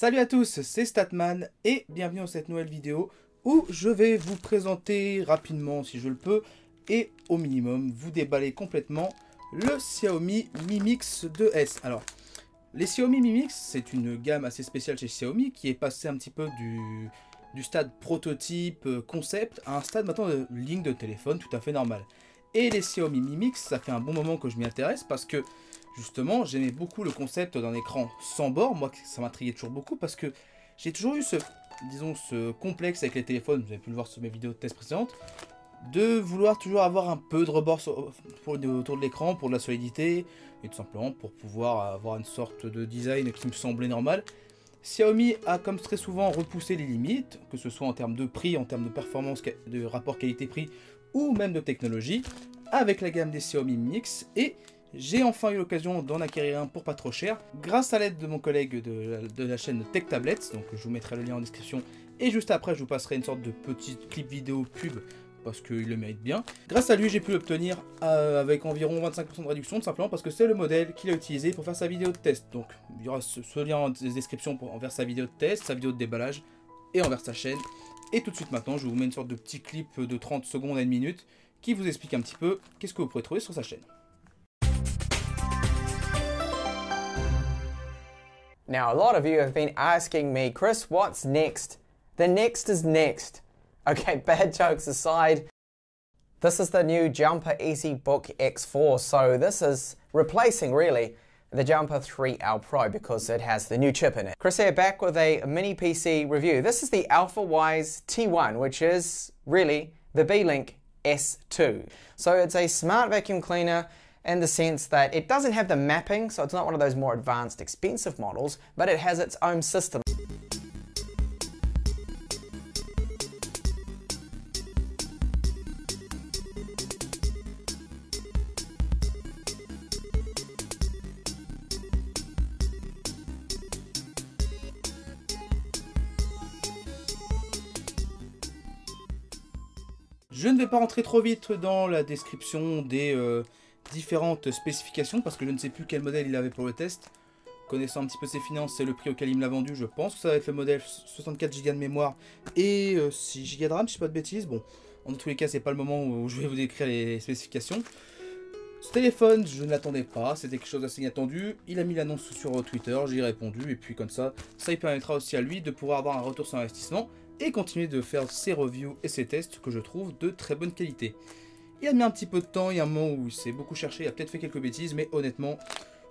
Salut à tous, c'est Statman et bienvenue dans cette nouvelle vidéo où je vais vous présenter rapidement si je le peux et au minimum vous déballer complètement le Xiaomi Mi Mix 2S. Alors, les Xiaomi Mi Mix, c'est une gamme assez spéciale chez Xiaomi qui est passée un petit peu du, du stade prototype, euh, concept, à un stade maintenant de ligne de téléphone tout à fait normal. Et les Xiaomi Mi Mix, ça fait un bon moment que je m'y intéresse parce que justement, j'aimais beaucoup le concept d'un écran sans bord. Moi, ça m'intriguait toujours beaucoup parce que j'ai toujours eu ce, disons, ce complexe avec les téléphones, vous avez pu le voir sur mes vidéos de test précédentes, de vouloir toujours avoir un peu de rebord autour de l'écran pour de la solidité et tout simplement pour pouvoir avoir une sorte de design qui me semblait normal. Xiaomi a comme très souvent repoussé les limites, que ce soit en termes de prix, en termes de performance, de rapport qualité-prix ou même de technologie, avec la gamme des Xiaomi Mix et j'ai enfin eu l'occasion d'en acquérir un pour pas trop cher, grâce à l'aide de mon collègue de la, chaîne Tech Tablets, donc je vous mettrai le lien en description, et juste après je vous passerai une sorte de petit clip vidéo pub, parce qu'il le mérite bien. Grâce à lui, j'ai pu l'obtenir euh, avec environ 25% de réduction, tout simplement parce que c'est le modèle qu'il a utilisé pour faire sa vidéo de test. Donc il y aura ce, lien en description envers sa vidéo de test, sa vidéo de déballage, et envers sa chaîne. Et tout de suite maintenant, je vous mets une sorte de petit clip de 30 secondes à une minute qui vous explique un petit peu qu'est-ce que vous pourrez trouver sur sa chaîne. Now, a lot of you have been asking me, Chris, what's next? The next is next. Okay, bad jokes aside, this is the new Jumper Easy Book X4. So, this is replacing really the Jumper 3L Pro because it has the new chip in it. Chris here back with a mini PC review. This is the AlphaWise T1, which is really the B Link S2. So, it's a smart vacuum cleaner in the sense that it doesn't have the mapping, so it's not one of those more advanced expensive models, but it has its own system. Je ne vais pas rentrer trop vite dans la description des, euh, différentes spécifications parce que je ne sais plus quel modèle il avait pour le test. Connaissant un petit peu ses finances, et le prix auquel il me l'a vendu, je pense que ça va être le modèle 64Go de mémoire et 6Go euh, de RAM, je ne pas de bêtises. Bon, en tous les cas, c'est pas le moment où je vais vous décrire les spécifications. Ce téléphone, je ne l'attendais pas, c'était quelque chose d'assez inattendu. Il a mis l'annonce sur Twitter, j'y ai répondu, et puis comme ça, ça lui permettra aussi à lui de pouvoir avoir un retour sur investissement et continuer de faire ses reviews et ses tests que je trouve de très bonne qualité il a mis un petit peu de temps, il y a un moment où il s'est beaucoup cherché, il a peut-être fait quelques bêtises, mais honnêtement,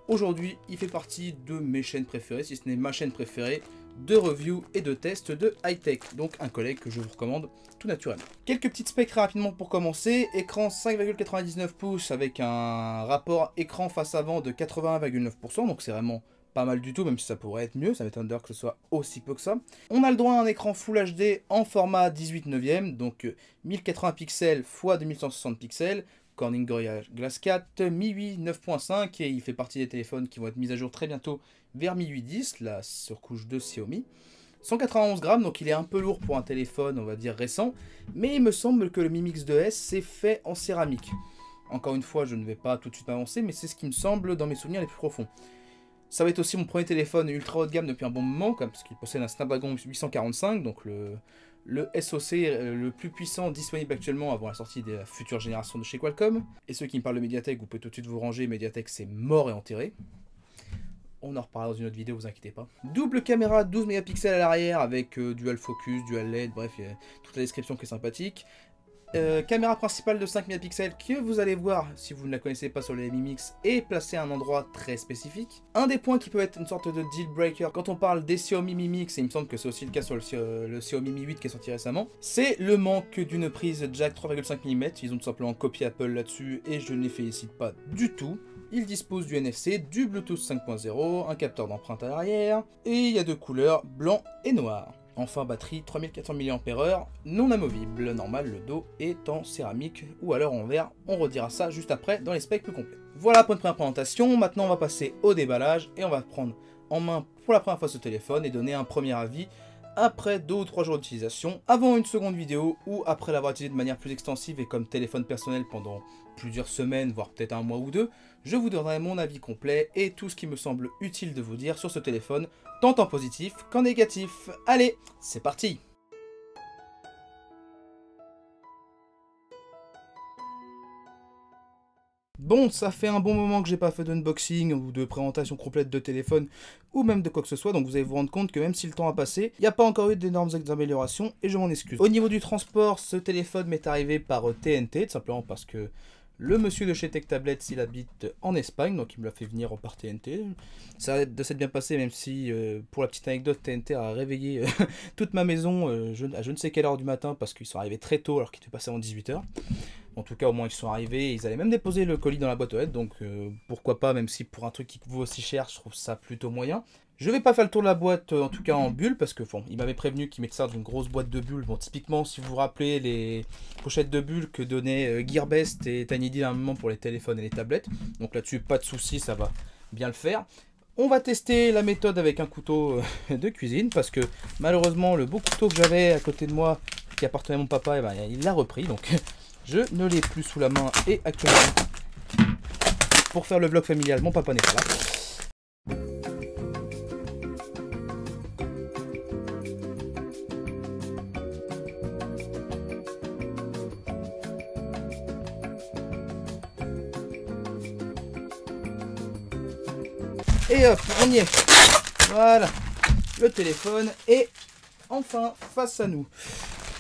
aujourd'hui, il fait partie de mes chaînes préférées, si ce n'est ma chaîne préférée de review et de tests de high-tech. Donc un collègue que je vous recommande tout naturellement. Quelques petites specs rapidement pour commencer. Écran 5,99 pouces avec un rapport écran face avant de 81,9%. Donc c'est vraiment pas mal du tout, même si ça pourrait être mieux. Ça m'étonne d'ailleurs que ce soit aussi peu que ça. On a le droit à un écran Full HD en format 18 neuvième, donc 1080 euh, pixels x 2160 pixels Corning Gorilla Glass 4, Mi 8 9.5 et il fait partie des téléphones qui vont être mis à jour très bientôt vers Mi 810 la surcouche de Xiaomi. 191 grammes, donc il est un peu lourd pour un téléphone, on va dire récent, mais il me semble que le Mi Mix 2S s'est fait en céramique. Encore une fois, je ne vais pas tout de suite avancer, mais c'est ce qui me semble dans mes souvenirs les plus profonds. Ça va être aussi mon premier téléphone ultra haut de gamme depuis un bon moment, parce qu'il possède un Snapdragon 845, donc le, le SoC euh, le plus puissant disponible actuellement avant la sortie de la future génération de chez Qualcomm. Et ceux qui me parlent de Mediatek, vous pouvez tout de suite vous ranger, Mediatek c'est mort et enterré. On en reparlera dans une autre vidéo, vous inquiétez pas. Double caméra 12 mégapixels à l'arrière avec euh, dual focus, dual LED, bref, toute la description qui est sympathique. Euh, caméra principale de 5 mégapixels que vous allez voir si vous ne la connaissez pas sur le MiMix est placée à un endroit très spécifique. Un des points qui peut être une sorte de deal breaker quand on parle des Xiaomi Mi Mix, et il me semble que c'est aussi le cas sur le, euh, Xiaomi Mi 8 qui est sorti récemment, c'est le manque d'une prise jack 3,5 mm. Ils ont tout simplement copié Apple là-dessus et je ne les félicite pas du tout. Il disposent du NFC, du Bluetooth 5.0, un capteur d'empreinte à l'arrière et il y a deux couleurs, blanc et noir. Enfin batterie 3400 mAh, non amovible, normal le dos est en céramique ou alors en verre, on redira ça juste après dans les specs plus complets. Voilà pour une première présentation, maintenant on va passer au déballage et on va prendre en main pour la première fois ce téléphone et donner un premier avis après 2 ou 3 jours d'utilisation, avant une seconde vidéo ou après l'avoir utilisé de manière plus extensive et comme téléphone personnel pendant plusieurs semaines, voire peut-être un mois ou deux, je vous donnerai mon avis complet et tout ce qui me semble utile de vous dire sur ce téléphone, tant en positif qu'en négatif. Allez, c'est parti Bon, ça fait un bon moment que j'ai pas fait d'unboxing ou de présentation complète de téléphone ou même de quoi que ce soit, donc vous allez vous rendre compte que même si le temps a passé, il n'y a pas encore eu d'énormes améliorations et je m'en excuse. Au niveau du transport, ce téléphone m'est arrivé par TNT, tout simplement parce que le monsieur de chez Tech Tablet, il habite en Espagne, donc il me l'a fait venir par TNT. Ça de s'être bien passé, même si, euh, pour la petite anecdote, TNT a réveillé euh, toute ma maison euh, à je ne sais quelle heure du matin, parce qu'ils sont arrivés très tôt alors qu'ils étaient passés avant 18h. En tout cas, au moins, ils sont arrivés. Ils allaient même déposer le colis dans la boîte aux lettres. Donc, pourquoi pas, même si pour un truc qui vaut aussi cher, je trouve ça plutôt moyen. Je vais pas faire le tour de la boîte, euh, en tout cas en bulle, parce que bon, il m'avait prévenu qu'il mettait ça dans une grosse boîte de bulles. Bon, typiquement, si vous vous rappelez les pochettes de bulles que donnaient euh, Gearbest et Tiny à un moment pour les téléphones et les tablettes. Donc là-dessus, pas de souci, ça va bien le faire. On va tester la méthode avec un couteau euh, de cuisine, parce que malheureusement, le beau couteau que j'avais à côté de moi, qui appartenait à mon papa, eh ben, il l'a repris. Donc je ne l'ai plus sous la main. Et actuellement, pour faire le vlog familial, mon papa n'est pas là. Et hop, on y est. Voilà, le téléphone est enfin face à nous.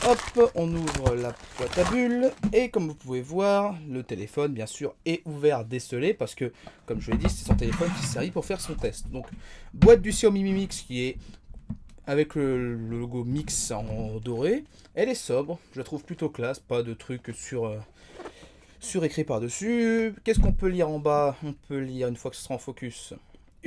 Hop, on ouvre la boîte à bulles et comme vous pouvez voir, le téléphone bien sûr est ouvert, décelé parce que comme je l'ai dit, c'est son téléphone qui servit pour faire son test. Donc boîte du Xiaomi Mi Mix qui est avec le, logo Mix en doré. Elle est sobre, je la trouve plutôt classe, pas de trucs sur euh, écrit par-dessus. Qu'est-ce qu'on peut lire en bas On peut lire une fois que ce sera en focus.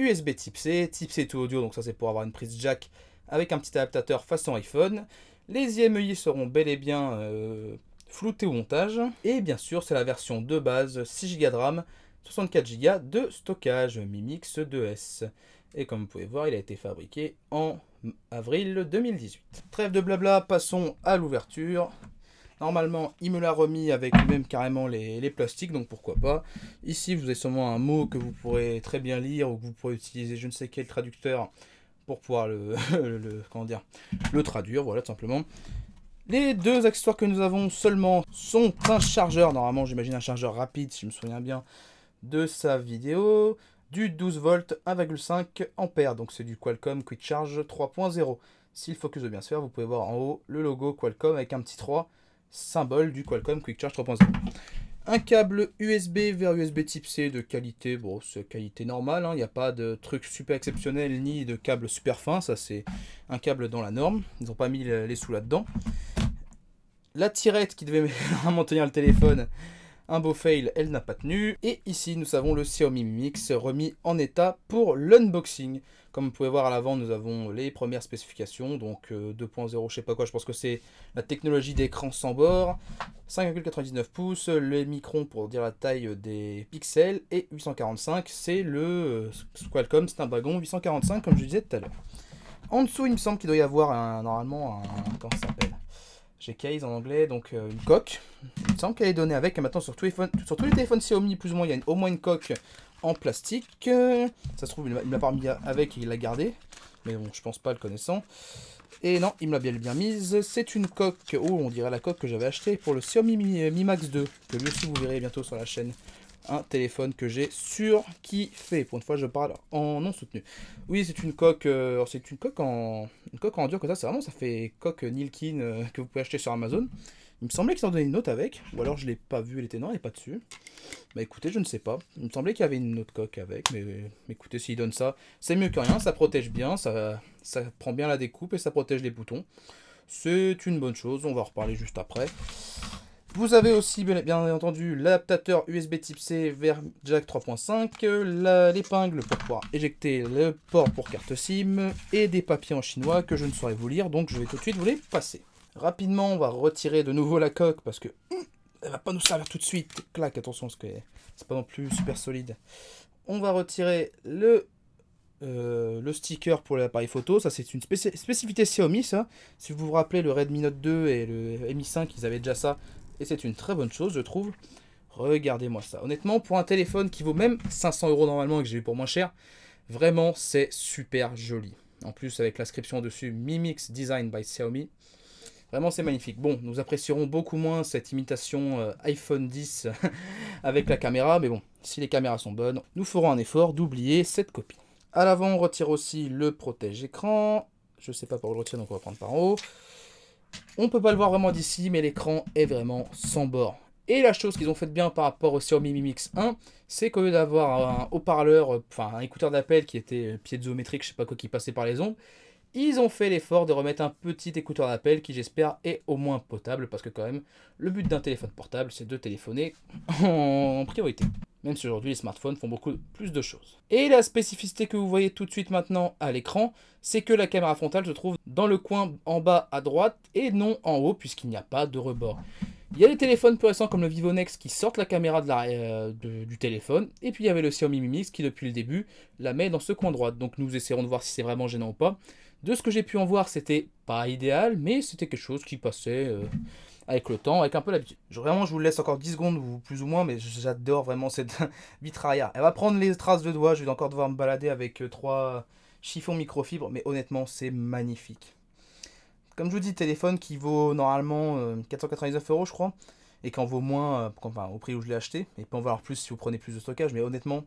USB type C, type C tout audio, donc ça c'est pour avoir une prise jack avec un petit adaptateur façon iPhone. Les IMEI seront bel et bien euh, floutés au montage. Et bien sûr, c'est la version de base, 6Go de RAM, 64Go de stockage Mimix 2S. Et comme vous pouvez voir, il a été fabriqué en avril 2018. Trêve de blabla, passons à l'ouverture. Normalement, il me l'a remis avec lui même carrément les, plastiques, donc pourquoi pas. Ici, vous avez seulement un mot que vous pourrez très bien lire ou que vous pourrez utiliser je ne sais quel traducteur pour pouvoir le, comment dire, le traduire, voilà, tout simplement. Les deux accessoires que nous avons seulement sont un chargeur, normalement j'imagine un chargeur rapide si je me souviens bien de sa vidéo, du 12 v 1,5 a donc c'est du Qualcomm Quick Charge 3.0. S'il faut focus veut bien se faire, vous pouvez voir en haut le logo Qualcomm avec un petit 3 symbole du Qualcomm Quick Charge 3.0. Un câble USB vers USB type C de qualité, bon, c'est qualité normale, hein. il n'y a pas de truc super exceptionnel ni de câble super fin, ça c'est un câble dans la norme, ils n'ont pas mis les sous là-dedans. La tirette qui devait maintenir le téléphone, un beau fail, elle n'a pas tenu. Et ici, nous avons le Xiaomi Mix remis en état pour l'unboxing. Comme vous pouvez voir à l'avant, nous avons les premières spécifications, donc 2.0, euh, je sais pas quoi, je pense que c'est la technologie d'écran sans bord, 5,99 pouces, les micron pour dire la taille des pixels, et 845, c'est le euh, Qualcomm wagon 845, comme je disais tout à l'heure. En dessous, il me semble qu'il doit y avoir un, normalement un, comment ça s'appelle j'ai case en anglais, donc euh, une coque. Il me semble qu'elle est donnée avec. Et maintenant, sur tous, les les téléphones Xiaomi, plus ou moins, il y a au moins une coque en plastique. ça se trouve, il me l'a pas mis avec et il l'a gardé Mais bon, je pense pas le connaissant. Et non, il me l'a bien, bien mise. C'est une coque, oh, on dirait la coque que j'avais achetée pour le Xiaomi Mi, euh, Mi Max 2, que lui aussi vous verrez bientôt sur la chaîne un téléphone que j'ai sur fait. Pour une fois, je parle en non soutenu. Oui, c'est une coque, euh, c'est une coque en, coque en dur comme ça. C'est vraiment, ça fait coque Nilkin euh, que vous pouvez acheter sur Amazon. Il me semblait qu'ils en donnaient une autre avec, ou alors je l'ai pas vu, elle était non, elle n'est pas dessus. Bah écoutez, je ne sais pas. Il me semblait qu'il y avait une autre coque avec, mais, écoutez, s'il donne ça, c'est mieux que rien, ça protège bien, ça, ça prend bien la découpe et ça protège les boutons. C'est une bonne chose, on va en reparler juste après. Vous avez aussi bien entendu l'adaptateur USB type C vers jack 3.5, l'épingle pour pouvoir éjecter le port pour carte SIM et des papiers en chinois que je ne saurais vous lire donc je vais tout de suite vous les passer. Rapidement on va retirer de nouveau la coque parce que hum, elle va pas nous servir tout de suite. Clac, attention parce que c'est pas non plus super solide. On va retirer le euh, le sticker pour l'appareil photo, ça c'est une spécificité Xiaomi ça. Si vous vous rappelez le Redmi Note 2 et le Mi 5, ils avaient déjà ça. Et c'est une très bonne chose, je trouve. Regardez-moi ça. Honnêtement, pour un téléphone qui vaut même 500 euros normalement et que j'ai eu pour moins cher, vraiment, c'est super joli. En plus, avec l'inscription dessus, Mimix Design by Xiaomi. Vraiment, c'est magnifique. Bon, nous apprécierons beaucoup moins cette imitation euh, iPhone 10 avec la caméra, mais bon, si les caméras sont bonnes, nous ferons un effort d'oublier cette copie. À l'avant, on retire aussi le protège-écran. Je ne sais pas pour le retirer, donc on va prendre par en haut. On peut pas le voir vraiment d'ici, mais l'écran est vraiment sans bord. Et la chose qu'ils ont faite bien par rapport au Xiaomi Mi Mix 1, c'est qu'au lieu d'avoir un haut-parleur, euh, enfin un écouteur d'appel qui était euh, zométrique je sais pas quoi, qui passait par les ondes, ils ont fait l'effort de remettre un petit écouteur d'appel qui j'espère est au moins potable parce que quand même le but d'un téléphone portable c'est de téléphoner en priorité. Même si aujourd'hui les smartphones font beaucoup plus de choses. Et la spécificité que vous voyez tout de suite maintenant à l'écran, c'est que la caméra frontale se trouve dans le coin en bas à droite et non en haut puisqu'il n'y a pas de rebord. Il y a des téléphones plus récents comme le Vivo Nex qui sortent la caméra euh, du téléphone. Et puis il y avait le Xiaomi Mi qui depuis le début la met dans ce coin droit. Donc nous essaierons de voir si c'est vraiment gênant ou pas. De ce que j'ai pu en voir, c'était pas idéal, mais c'était quelque chose qui passait euh, avec le temps, avec un peu l'habitude. Vraiment, je vous laisse encore 10 secondes, ou plus ou moins, mais j'adore vraiment cette vitraille. Elle va prendre les traces de doigts, je vais encore devoir me balader avec euh, trois chiffons microfibres, mais honnêtement, c'est magnifique. Comme je vous dis, téléphone qui vaut normalement 499 euh, euros, je crois, et qui en vaut moins au prix où je l'ai acheté. Et peut en valoir plus si vous prenez plus de stockage, mais honnêtement,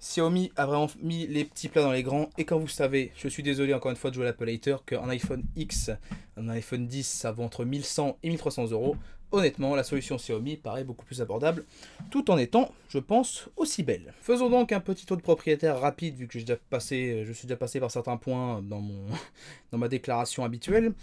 Xiaomi a vraiment mis les petits plats dans les grands. Et quand vous savez, je suis désolé encore une fois de jouer à l'Apple qu'un iPhone X, un iPhone 10, ça vaut entre 1100 et 1300 euros. Honnêtement, la solution Xiaomi paraît beaucoup plus abordable, tout en étant, je pense, aussi belle. Faisons donc un petit tour de propriétaire rapide, vu que je suis déjà passé par certains points dans, mon, dans ma déclaration habituelle.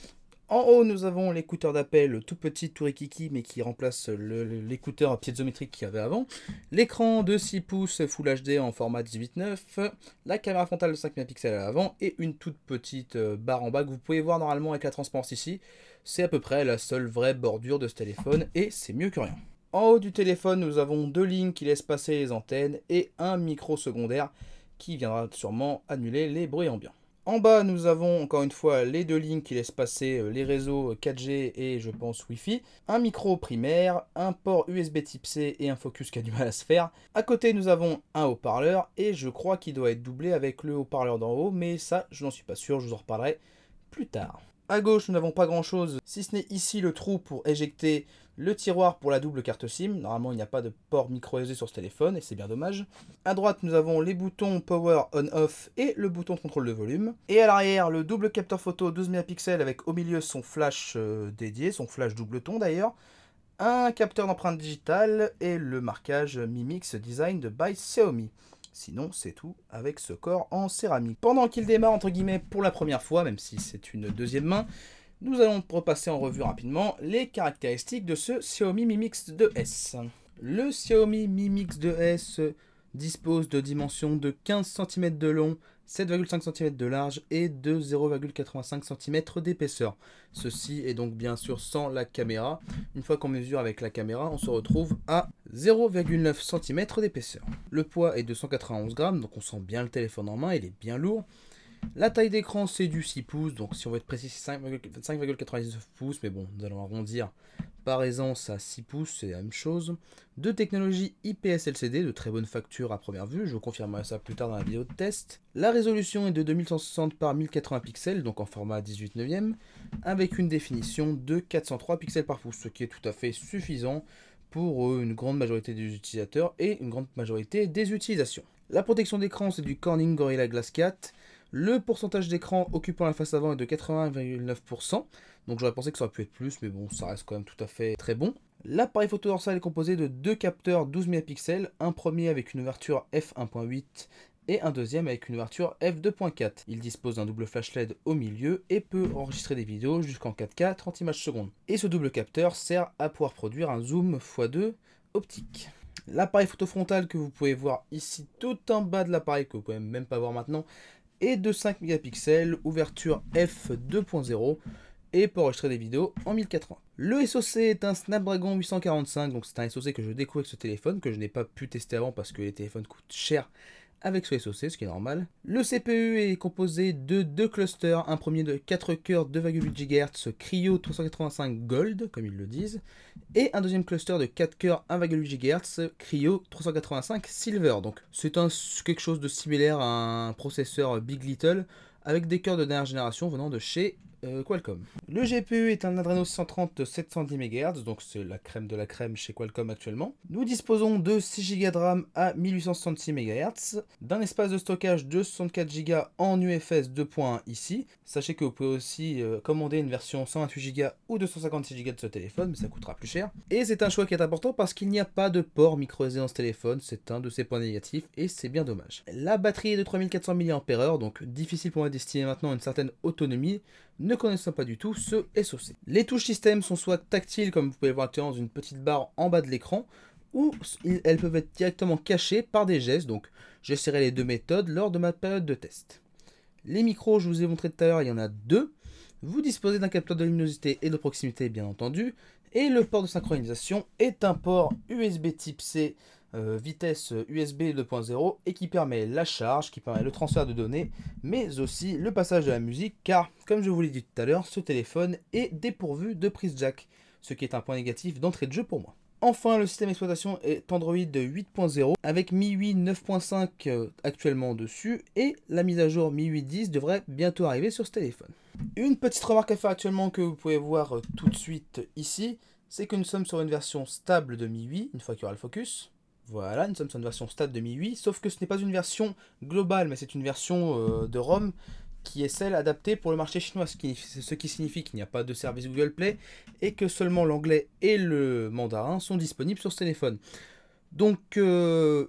En haut, nous avons l'écouteur d'appel tout petit, tout mais qui remplace l'écouteur piezométrique qu'il y avait avant. L'écran de 6 pouces Full HD en format 18.9. La caméra frontale de 5 mégapixels à l'avant et une toute petite euh, barre en bas que vous pouvez voir normalement avec la transparence ici. C'est à peu près la seule vraie bordure de ce téléphone et c'est mieux que rien. En haut du téléphone, nous avons deux lignes qui laissent passer les antennes et un micro secondaire qui viendra sûrement annuler les bruits ambiants. En bas, nous avons encore une fois les deux lignes qui laissent passer euh, les réseaux 4G euh, et je pense Wi-Fi, un micro primaire, un port USB type C et un focus qui a du mal à se faire. À côté, nous avons un haut-parleur et je crois qu'il doit être doublé avec le haut-parleur d'en haut, mais ça, je n'en suis pas sûr, je vous en reparlerai plus tard. À gauche, nous n'avons pas grand chose, si ce n'est ici le trou pour éjecter le tiroir pour la double carte SIM. Normalement, il n'y a pas de port micro SD sur ce téléphone et c'est bien dommage. À droite, nous avons les boutons power on/off et le bouton contrôle de volume. Et à l'arrière, le double capteur photo 12 mégapixels avec au milieu son flash euh, dédié, son flash doubleton d'ailleurs. Un capteur d'empreinte digitale et le marquage Mimix Design de by Xiaomi. Sinon, c'est tout avec ce corps en céramique. Pendant qu'il démarre, entre guillemets, pour la première fois, même si c'est une deuxième main, nous allons repasser en revue rapidement les caractéristiques de ce Xiaomi Mi Mix 2S. Le Xiaomi Mi Mix 2S dispose de dimensions de 15 cm de long, 7,5 cm de large et de 0,85 cm d'épaisseur. Ceci est donc bien sûr sans la caméra. Une fois qu'on mesure avec la caméra, on se retrouve à 0,9 cm d'épaisseur. Le poids est de 191 grammes, donc on sent bien le téléphone en main, il est bien lourd. La taille d'écran, c'est du 6 pouces. Donc, si on veut être précis, c'est 5,99 pouces. Mais bon, nous allons arrondir par aisance à 6 pouces. C'est la même chose. Deux technologies IPS LCD de très bonne facture à première vue. Je vous confirmerai ça plus tard dans la vidéo de test. La résolution est de 2160 par 1080 pixels. Donc, en format 18 neuvième. Avec une définition de 403 pixels par pouce. Ce qui est tout à fait suffisant pour euh, une grande majorité des utilisateurs et une grande majorité des utilisations. La protection d'écran, c'est du Corning Gorilla Glass 4 le pourcentage d'écran occupant la face avant est de 81,9%. Donc j'aurais pensé que ça aurait pu être plus, mais bon, ça reste quand même tout à fait très bon. L'appareil photo dorsal est composé de deux capteurs 12 mégapixels, un premier avec une ouverture f1.8 et un deuxième avec une ouverture f2.4. Il dispose d'un double flash LED au milieu et peut enregistrer des vidéos jusqu'en 4K 30 images secondes. Et ce double capteur sert à pouvoir produire un zoom x2 optique. L'appareil photo frontal que vous pouvez voir ici tout en bas de l'appareil, que vous pouvez même pas voir maintenant, et de 5 mégapixels, ouverture f 2.0 et pour enregistrer des vidéos en 1080. Le SoC est un Snapdragon 845, donc c'est un SoC que je découvre avec ce téléphone, que je n'ai pas pu tester avant parce que les téléphones coûtent cher avec ce SoC, ce qui est normal. Le CPU est composé de deux clusters, un premier de 4 cœurs 2,8 GHz Cryo 385 Gold, comme ils le disent, et un deuxième cluster de 4 cœurs 1,8 GHz Cryo 385 Silver. Donc c'est quelque chose de similaire à un processeur Big Little avec des cœurs de dernière génération venant de chez euh, Qualcomm. Le GPU est un Adreno 630 710 MHz, donc c'est la crème de la crème chez Qualcomm actuellement. Nous disposons de 6 Go de RAM à 1866 MHz, d'un espace de stockage de 64 Go en UFS 2.1 ici. Sachez que vous pouvez aussi euh, commander une version 128 Go ou 256 Go de ce téléphone, mais ça coûtera plus cher. Et c'est un choix qui est important parce qu'il n'y a pas de port micro SD dans ce téléphone, c'est un de ses points négatifs et c'est bien dommage. La batterie est de 3400 mAh, donc difficile pour moi destiner maintenant une certaine autonomie ne connaissant pas du tout ce SOC. Les touches système sont soit tactiles, comme vous pouvez voir actuellement dans une petite barre en bas de l'écran, ou elles peuvent être directement cachées par des gestes, donc j'essaierai les deux méthodes lors de ma période de test. Les micros, je vous ai montré tout à l'heure, il y en a deux. Vous disposez d'un capteur de luminosité et de proximité, bien entendu, et le port de synchronisation est un port USB type C euh, vitesse USB 2.0 et qui permet la charge, qui permet le transfert de données, mais aussi le passage de la musique, car comme je vous l'ai dit tout à l'heure, ce téléphone est dépourvu de prise jack, ce qui est un point négatif d'entrée de jeu pour moi. Enfin, le système d'exploitation est Android 8.0 avec MIUI 9.5 euh, actuellement dessus et la mise à jour MIUI 10 devrait bientôt arriver sur ce téléphone. Une petite remarque à faire actuellement que vous pouvez voir euh, tout de suite ici, c'est que nous sommes sur une version stable de MIUI une fois qu'il y aura le focus. Voilà, nous sommes sur une version STAT 2008, sauf que ce n'est pas une version globale, mais c'est une version euh, de ROM qui est celle adaptée pour le marché chinois, ce qui, ce qui signifie qu'il n'y a pas de service Google Play et que seulement l'anglais et le mandarin sont disponibles sur ce téléphone. Donc euh,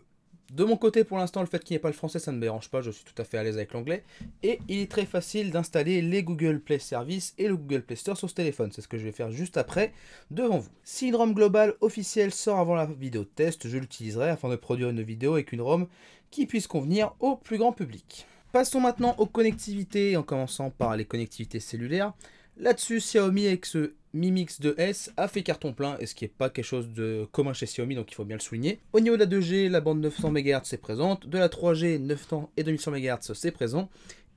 de mon côté, pour l'instant, le fait qu'il n'y ait pas le français, ça ne me dérange pas, je suis tout à fait à l'aise avec l'anglais. Et il est très facile d'installer les Google Play Services et le Google Play Store sur ce téléphone. C'est ce que je vais faire juste après, devant vous. Si une ROM globale officielle sort avant la vidéo test, je l'utiliserai afin de produire une vidéo avec une ROM qui puisse convenir au plus grand public. Passons maintenant aux connectivités, en commençant par les connectivités cellulaires. Là-dessus, Xiaomi avec ce Mi Mix 2S a fait carton plein, et ce qui n'est pas quelque chose de commun chez Xiaomi, donc il faut bien le souligner. Au niveau de la 2G, la bande 900 MHz c'est présente, de la 3G 900 et 2100 MHz c'est présent,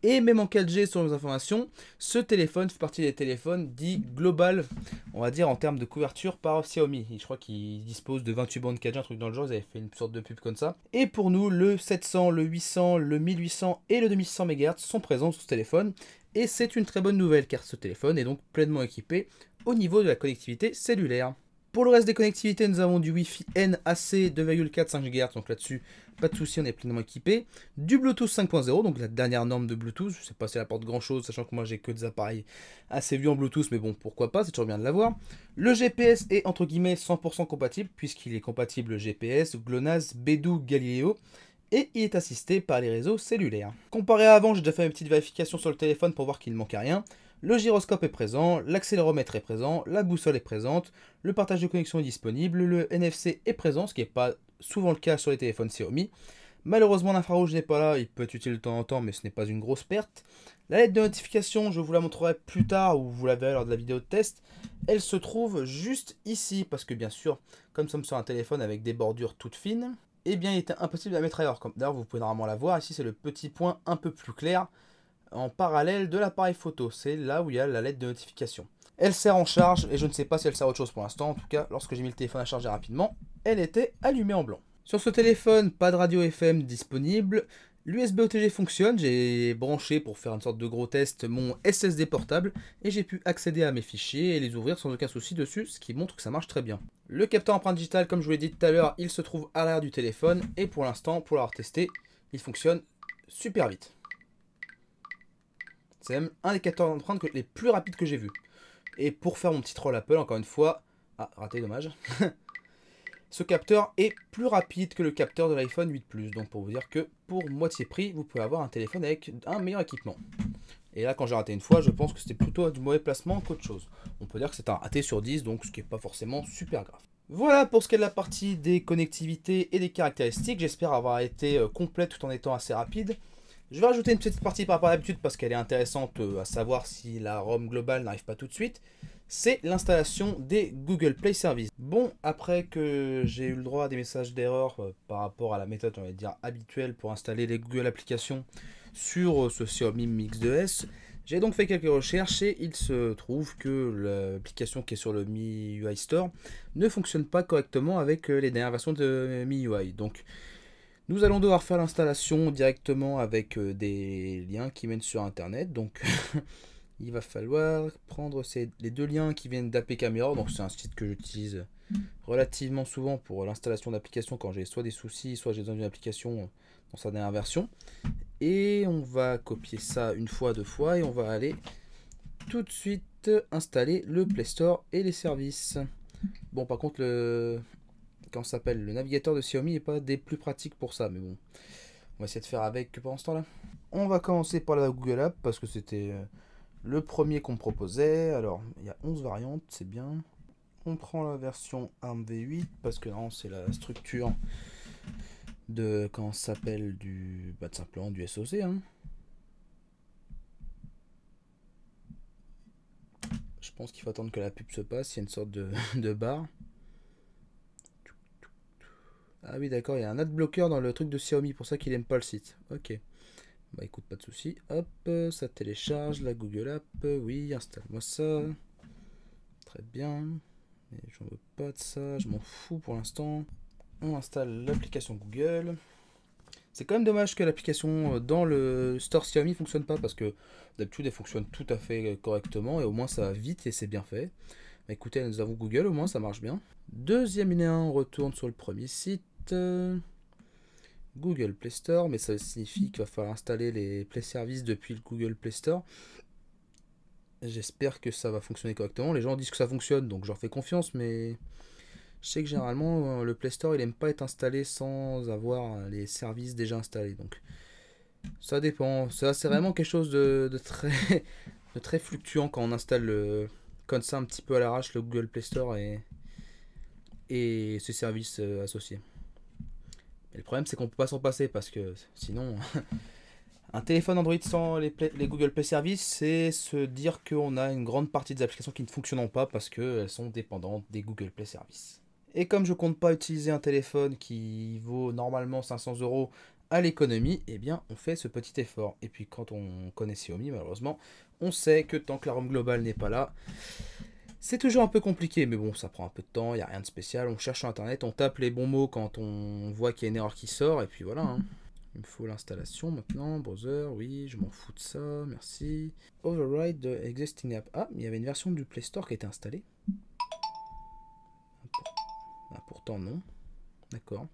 et même en 4G, selon nos informations, ce téléphone fait partie des téléphones dits global, on va dire en termes de couverture par Xiaomi. je crois qu'il dispose de 28 bandes 4G, un truc dans le genre, ils avaient fait une sorte de pub comme ça. Et pour nous, le 700, le 800, le 1800 et le 2100 MHz sont présents sur ce téléphone. Et c'est une très bonne nouvelle car ce téléphone est donc pleinement équipé au niveau de la connectivité cellulaire. Pour le reste des connectivités, nous avons du Wi-Fi NAC 2,4 GHz, donc là-dessus, pas de souci, on est pleinement équipé. Du Bluetooth 5.0, donc la dernière norme de Bluetooth. Je sais pas si elle apporte grand chose, sachant que moi j'ai que des appareils assez vieux en Bluetooth, mais bon, pourquoi pas, c'est toujours bien de l'avoir. Le GPS est entre guillemets 100% compatible, puisqu'il est compatible GPS, GLONASS, BEDOU, Galileo et il est assisté par les réseaux cellulaires. Comparé à avant, j'ai déjà fait une petite vérification sur le téléphone pour voir qu'il ne manque rien. Le gyroscope est présent, l'accéléromètre est présent, la boussole est présente, le partage de connexion est disponible, le NFC est présent, ce qui n'est pas souvent le cas sur les téléphones Xiaomi. Malheureusement, l'infrarouge n'est pas là, il peut être utile de temps en temps, mais ce n'est pas une grosse perte. La lettre de notification, je vous la montrerai plus tard ou vous la verrez lors de la vidéo de test. Elle se trouve juste ici, parce que bien sûr, comme nous sommes sur un téléphone avec des bordures toutes fines, eh bien, il était impossible de la mettre ailleurs. D'ailleurs, vous pouvez normalement la voir. Ici, c'est le petit point un peu plus clair en parallèle de l'appareil photo. C'est là où il y a la lettre de notification. Elle sert en charge et je ne sais pas si elle sert à autre chose pour l'instant. En tout cas, lorsque j'ai mis le téléphone à charger rapidement, elle était allumée en blanc. Sur ce téléphone, pas de radio FM disponible. L'USB OTG fonctionne, j'ai branché pour faire une sorte de gros test mon SSD portable et j'ai pu accéder à mes fichiers et les ouvrir sans aucun souci dessus, ce qui montre que ça marche très bien. Le capteur empreinte digitale, comme je vous l'ai dit tout à l'heure, il se trouve à l'arrière du téléphone et pour l'instant, pour l'avoir testé, il fonctionne super vite. C'est même un des capteurs d'empreinte les plus rapides que j'ai vu. Et pour faire mon petit troll Apple, encore une fois... Ah, raté, dommage Ce capteur est plus rapide que le capteur de l'iPhone 8 Plus. Donc pour vous dire que pour moitié prix, vous pouvez avoir un téléphone avec un meilleur équipement. Et là, quand j'ai raté une fois, je pense que c'était plutôt du mauvais placement qu'autre chose. On peut dire que c'est un raté sur 10, donc ce qui n'est pas forcément super grave. Voilà pour ce qui est de la partie des connectivités et des caractéristiques. J'espère avoir été euh, complet tout en étant assez rapide. Je vais rajouter une petite partie par rapport à l'habitude parce qu'elle est intéressante euh, à savoir si la ROM globale n'arrive pas tout de suite c'est l'installation des Google Play Services. Bon, après que j'ai eu le droit à des messages d'erreur euh, par rapport à la méthode, on va dire, habituelle pour installer les Google Applications sur euh, ce Xiaomi Mix 2S, j'ai donc fait quelques recherches et il se trouve que l'application qui est sur le MIUI Store ne fonctionne pas correctement avec euh, les dernières versions de MIUI. Donc nous allons devoir faire l'installation directement avec des liens qui mènent sur Internet. Donc il va falloir prendre les deux liens qui viennent d'AP Camera. Donc c'est un site que j'utilise relativement souvent pour l'installation d'applications quand j'ai soit des soucis, soit j'ai besoin d'une application dans sa dernière version. Et on va copier ça une fois, deux fois et on va aller tout de suite installer le Play Store et les services. Bon par contre le quand s'appelle le navigateur de Xiaomi n'est pas des plus pratiques pour ça mais bon on va essayer de faire avec pendant ce temps là. On va commencer par la Google App parce que c'était euh, le premier qu'on proposait, alors il y a 11 variantes, c'est bien. On prend la version V 8 parce que non, c'est la structure de quand s'appelle du bah, simplement du SOC. Hein. Je pense qu'il faut attendre que la pub se passe, il y a une sorte de, barre. Ah oui d'accord, il y a un bloqueur dans le truc de Xiaomi, pour ça qu'il aime pas le site. Ok. Bah écoute, pas de souci. Hop, ça télécharge la Google App. Oui, installe-moi ça. Très bien. Mais j'en veux pas de ça, je m'en fous pour l'instant. On installe l'application Google. C'est quand même dommage que l'application euh, dans le store Xiaomi fonctionne pas parce que d'habitude elle fonctionne tout à fait euh, correctement et au moins ça va vite et c'est bien fait. Bah écoutez, nous avons Google, au moins ça marche bien. Deuxième lien, on retourne sur le premier site. Google Play Store, mais ça signifie qu'il va falloir installer les Play Services depuis le Google Play Store. J'espère que ça va fonctionner correctement. Les gens disent que ça fonctionne, donc je leur fais confiance, mais je sais que généralement euh, le Play Store il aime pas être installé sans avoir les services déjà installés. Donc ça dépend. Ça c'est vraiment quelque chose de, très très fluctuant quand on installe le, comme ça un petit peu à l'arrache le Google Play Store et, et ses services euh, associés. Mais le problème, c'est qu'on peut pas s'en passer parce que sinon. Un téléphone Android sans les, les Google Play Services, c'est se dire qu'on a une grande partie des applications qui ne fonctionnent pas parce qu'elles sont dépendantes des Google Play Services. Et comme je compte pas utiliser un téléphone qui vaut normalement 500 euros à l'économie, eh bien on fait ce petit effort. Et puis quand on connaît Xiaomi, malheureusement, on sait que tant que la ROM globale n'est pas là, c'est toujours un peu compliqué, mais bon, ça prend un peu de temps, il n'y a rien de spécial. On cherche sur Internet, on tape les bons mots quand on voit qu'il y a une erreur qui sort, et puis voilà. Hein. Il me faut l'installation maintenant, browser, oui, je m'en fous de ça, merci. Override the existing app. Ah, il y avait une version du Play Store qui était installée. Ah, pourtant non. D'accord.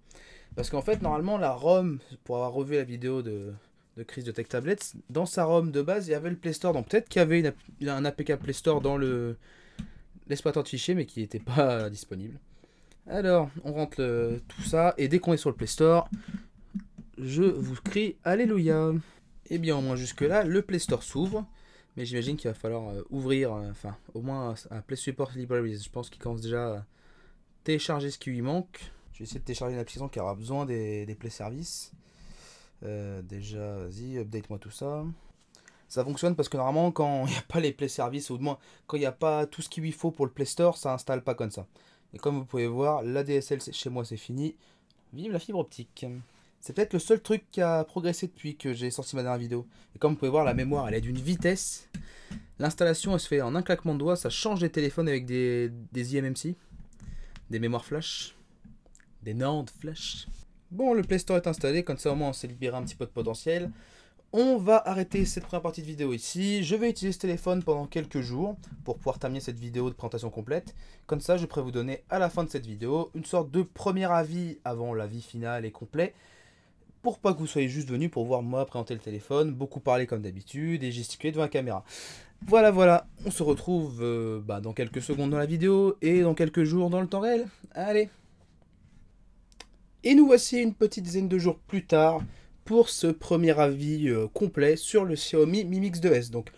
Parce qu'en fait, normalement, la ROM, pour avoir revu la vidéo de, de crise de Tech Tablets, dans sa ROM de base, il y avait le Play Store. Donc peut-être qu'il y avait un APK Play Store dans le, l'exploitant de fichiers, mais qui n'était pas euh, disponible. Alors, on rentre tout ça, et dès qu'on est sur le Play Store, je vous crie Alléluia. Et eh bien, au moins jusque-là, le Play Store s'ouvre, mais j'imagine qu'il va falloir euh, ouvrir, euh, enfin, au moins un, Play Support Libraries. Je pense qu'il commence déjà à télécharger ce qui lui manque. Je vais essayer de télécharger une application qui aura besoin des, Play Services. déjà, vas-y, update-moi tout ça ça fonctionne parce que normalement, quand il n'y a pas les Play services ou du moins quand il n'y a pas tout ce qu'il lui faut pour le Play Store, ça installe pas comme ça. Et comme vous pouvez voir, la DSL chez moi c'est fini. Vive la fibre optique. C'est peut-être le seul truc qui a progressé depuis que j'ai sorti ma dernière vidéo. Et comme vous pouvez voir, la mémoire elle est d'une vitesse. L'installation elle se fait en un claquement de doigts, ça change les téléphones avec des, des IMMC, des mémoires flash, des NAND flash. Bon, le Play Store est installé, comme ça au moins on s'est libéré un petit peu de potentiel. On va arrêter cette première partie de vidéo ici. Je vais utiliser ce téléphone pendant quelques jours pour pouvoir terminer cette vidéo de présentation complète. Comme ça, je pourrais vous donner à la fin de cette vidéo une sorte de premier avis avant l'avis final et complet. Pour pas que vous soyez juste venu pour voir moi présenter le téléphone, beaucoup parler comme d'habitude et gesticuler devant la caméra. Voilà, voilà, on se retrouve euh, bah, dans quelques secondes dans la vidéo et dans quelques jours dans le temps réel. Allez Et nous voici une petite dizaine de jours plus tard pour ce premier avis euh, complet sur le Xiaomi Mi Mix 2S. Donc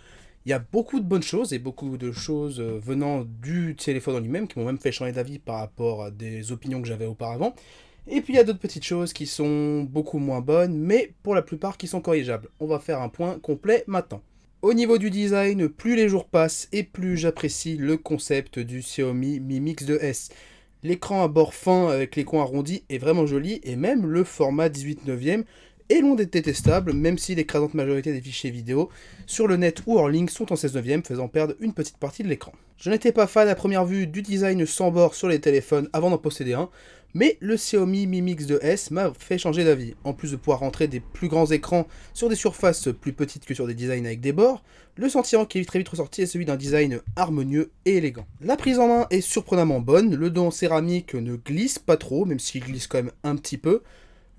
il y a beaucoup de bonnes choses et beaucoup de choses euh, venant du téléphone en lui-même qui m'ont même fait changer d'avis par rapport à des opinions que j'avais auparavant. Et puis il y a d'autres petites choses qui sont beaucoup moins bonnes, mais pour la plupart qui sont corrigeables. On va faire un point complet maintenant. Au niveau du design, plus les jours passent et plus j'apprécie le concept du Xiaomi Mi Mix 2S. L'écran à bord fin avec les coins arrondis est vraiment joli et même le format 18 neuvième et loin d'être détestable, même si l'écrasante majorité des fichiers vidéo sur le net ou hors ligne sont en 16 neuvième, faisant perdre une petite partie de l'écran. Je n'étais pas fan à première vue du design sans bord sur les téléphones avant d'en posséder un, mais le Xiaomi Mi Mix 2S m'a fait changer d'avis. En plus de pouvoir rentrer des plus grands écrans sur des surfaces plus petites que sur des designs avec des bords, le sentiment qui est très vite ressorti est celui d'un design harmonieux et élégant. La prise en main est surprenamment bonne, le don céramique ne glisse pas trop, même s'il glisse quand même un petit peu,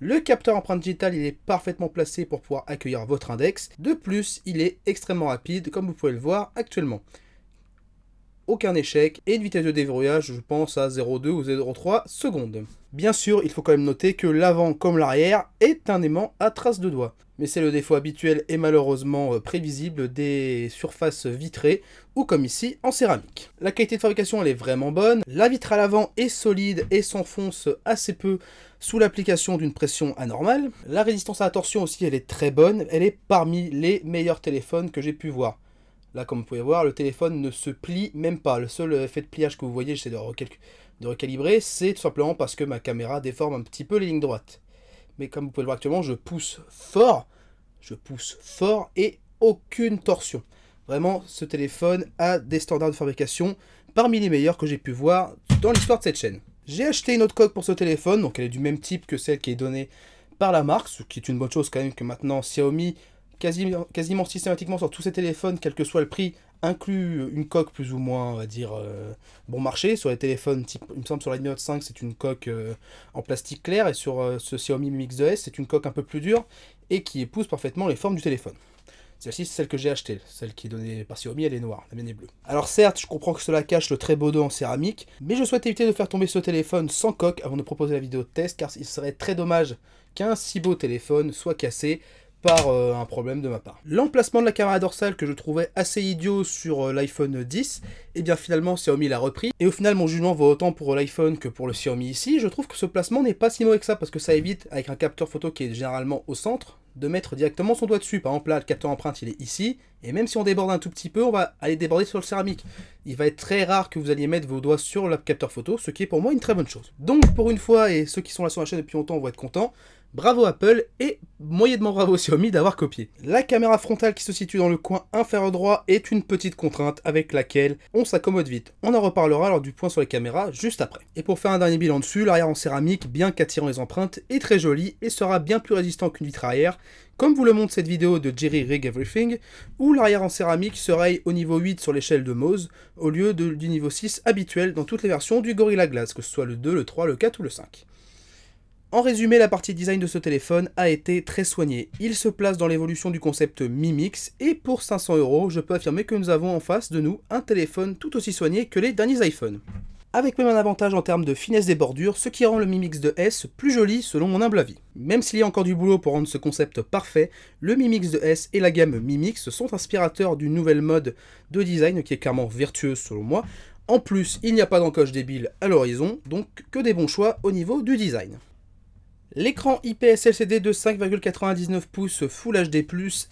le capteur empreinte digitale, il est parfaitement placé pour pouvoir accueillir votre index. De plus, il est extrêmement rapide, comme vous pouvez le voir actuellement. Aucun échec et une vitesse de déverrouillage, je pense, à 0,2 ou 0,3 secondes. Bien sûr, il faut quand même noter que l'avant comme l'arrière est un aimant à trace de doigt. Mais c'est le défaut habituel et malheureusement euh, prévisible des surfaces vitrées ou comme ici en céramique. La qualité de fabrication elle est vraiment bonne, la vitre à l'avant est solide et s'enfonce assez peu sous l'application d'une pression anormale. La résistance à la torsion aussi, elle est très bonne. Elle est parmi les meilleurs téléphones que j'ai pu voir. Là, comme vous pouvez voir, le téléphone ne se plie même pas. Le seul effet de pliage que vous voyez, j'essaie de, de recalibrer, c'est tout simplement parce que ma caméra déforme un petit peu les lignes droites. Mais comme vous pouvez le voir actuellement, je pousse fort, je pousse fort et aucune torsion. Vraiment, ce téléphone a des standards de fabrication parmi les meilleurs que j'ai pu voir dans l'histoire de cette chaîne. J'ai acheté une autre coque pour ce téléphone, donc elle est du même type que celle qui est donnée par la marque, ce qui est une bonne chose quand même que maintenant Xiaomi, quasiment, quasiment systématiquement sur tous ses téléphones, quel que soit le prix, inclut euh, une coque plus ou moins, on va dire, euh, bon marché. Sur les téléphones, type, il me semble sur la Note 5, c'est une coque euh, en plastique clair, et sur ce Xiaomi Mix 2S, c'est une coque un peu plus dure, et qui épouse parfaitement les formes du téléphone. Celle-ci, c'est celle que j'ai achetée, celle qui est donnée par Xiaomi, elle est noire, la mienne est bleue. Alors certes, je comprends que cela cache le très beau dos en céramique, mais je souhaite éviter de faire tomber ce téléphone sans coque avant de proposer la vidéo de test, car il serait très dommage qu'un si beau téléphone soit cassé par euh, un problème de ma part. L'emplacement de la caméra dorsale que je trouvais assez idiot sur euh, l'iPhone 10, et eh bien finalement Xiaomi l'a repris, et au final mon jugement vaut autant pour l'iPhone que pour le Xiaomi ici, je trouve que ce placement n'est pas si mauvais que ça, parce que ça évite, avec un capteur photo qui est généralement au centre, de mettre directement son doigt dessus. Par exemple là, le capteur empreinte il est ici, et même si on déborde un tout petit peu, on va aller déborder sur le céramique. Il va être très rare que vous alliez mettre vos doigts sur le capteur photo, ce qui est pour moi une très bonne chose. Donc pour une fois, et ceux qui sont là sur la chaîne depuis longtemps vont être contents, Bravo Apple et moyennement bravo Xiaomi d'avoir copié. La caméra frontale qui se situe dans le coin inférieur droit est une petite contrainte avec laquelle on s'accommode vite. On en reparlera lors du point sur les caméras juste après. Et pour faire un dernier bilan dessus, l'arrière en céramique, bien qu'attirant les empreintes, est très joli et sera bien plus résistant qu'une vitre arrière, comme vous le montre cette vidéo de Jerry Rig Everything, où l'arrière en céramique sera au niveau 8 sur l'échelle de Mose, au lieu du niveau 6 habituel dans toutes les versions du Gorilla Glass, que ce soit le 2, le 3, le 4 ou le 5. En résumé, la partie design de ce téléphone a été très soignée. Il se place dans l'évolution du concept Mimix et pour 500 euros, je peux affirmer que nous avons en face de nous un téléphone tout aussi soigné que les derniers iPhones. Avec même un avantage en termes de finesse des bordures, ce qui rend le Mimix Mix de S plus joli selon mon humble avis. Même s'il y a encore du boulot pour rendre ce concept parfait, le Mimix Mix de S et la gamme Mimix sont inspirateurs d'une nouvelle mode de design qui est clairement vertueuse selon moi. En plus, il n'y a pas d'encoche débile à l'horizon, donc que des bons choix au niveau du design. L'écran IPS LCD de 5,99 pouces Full HD+,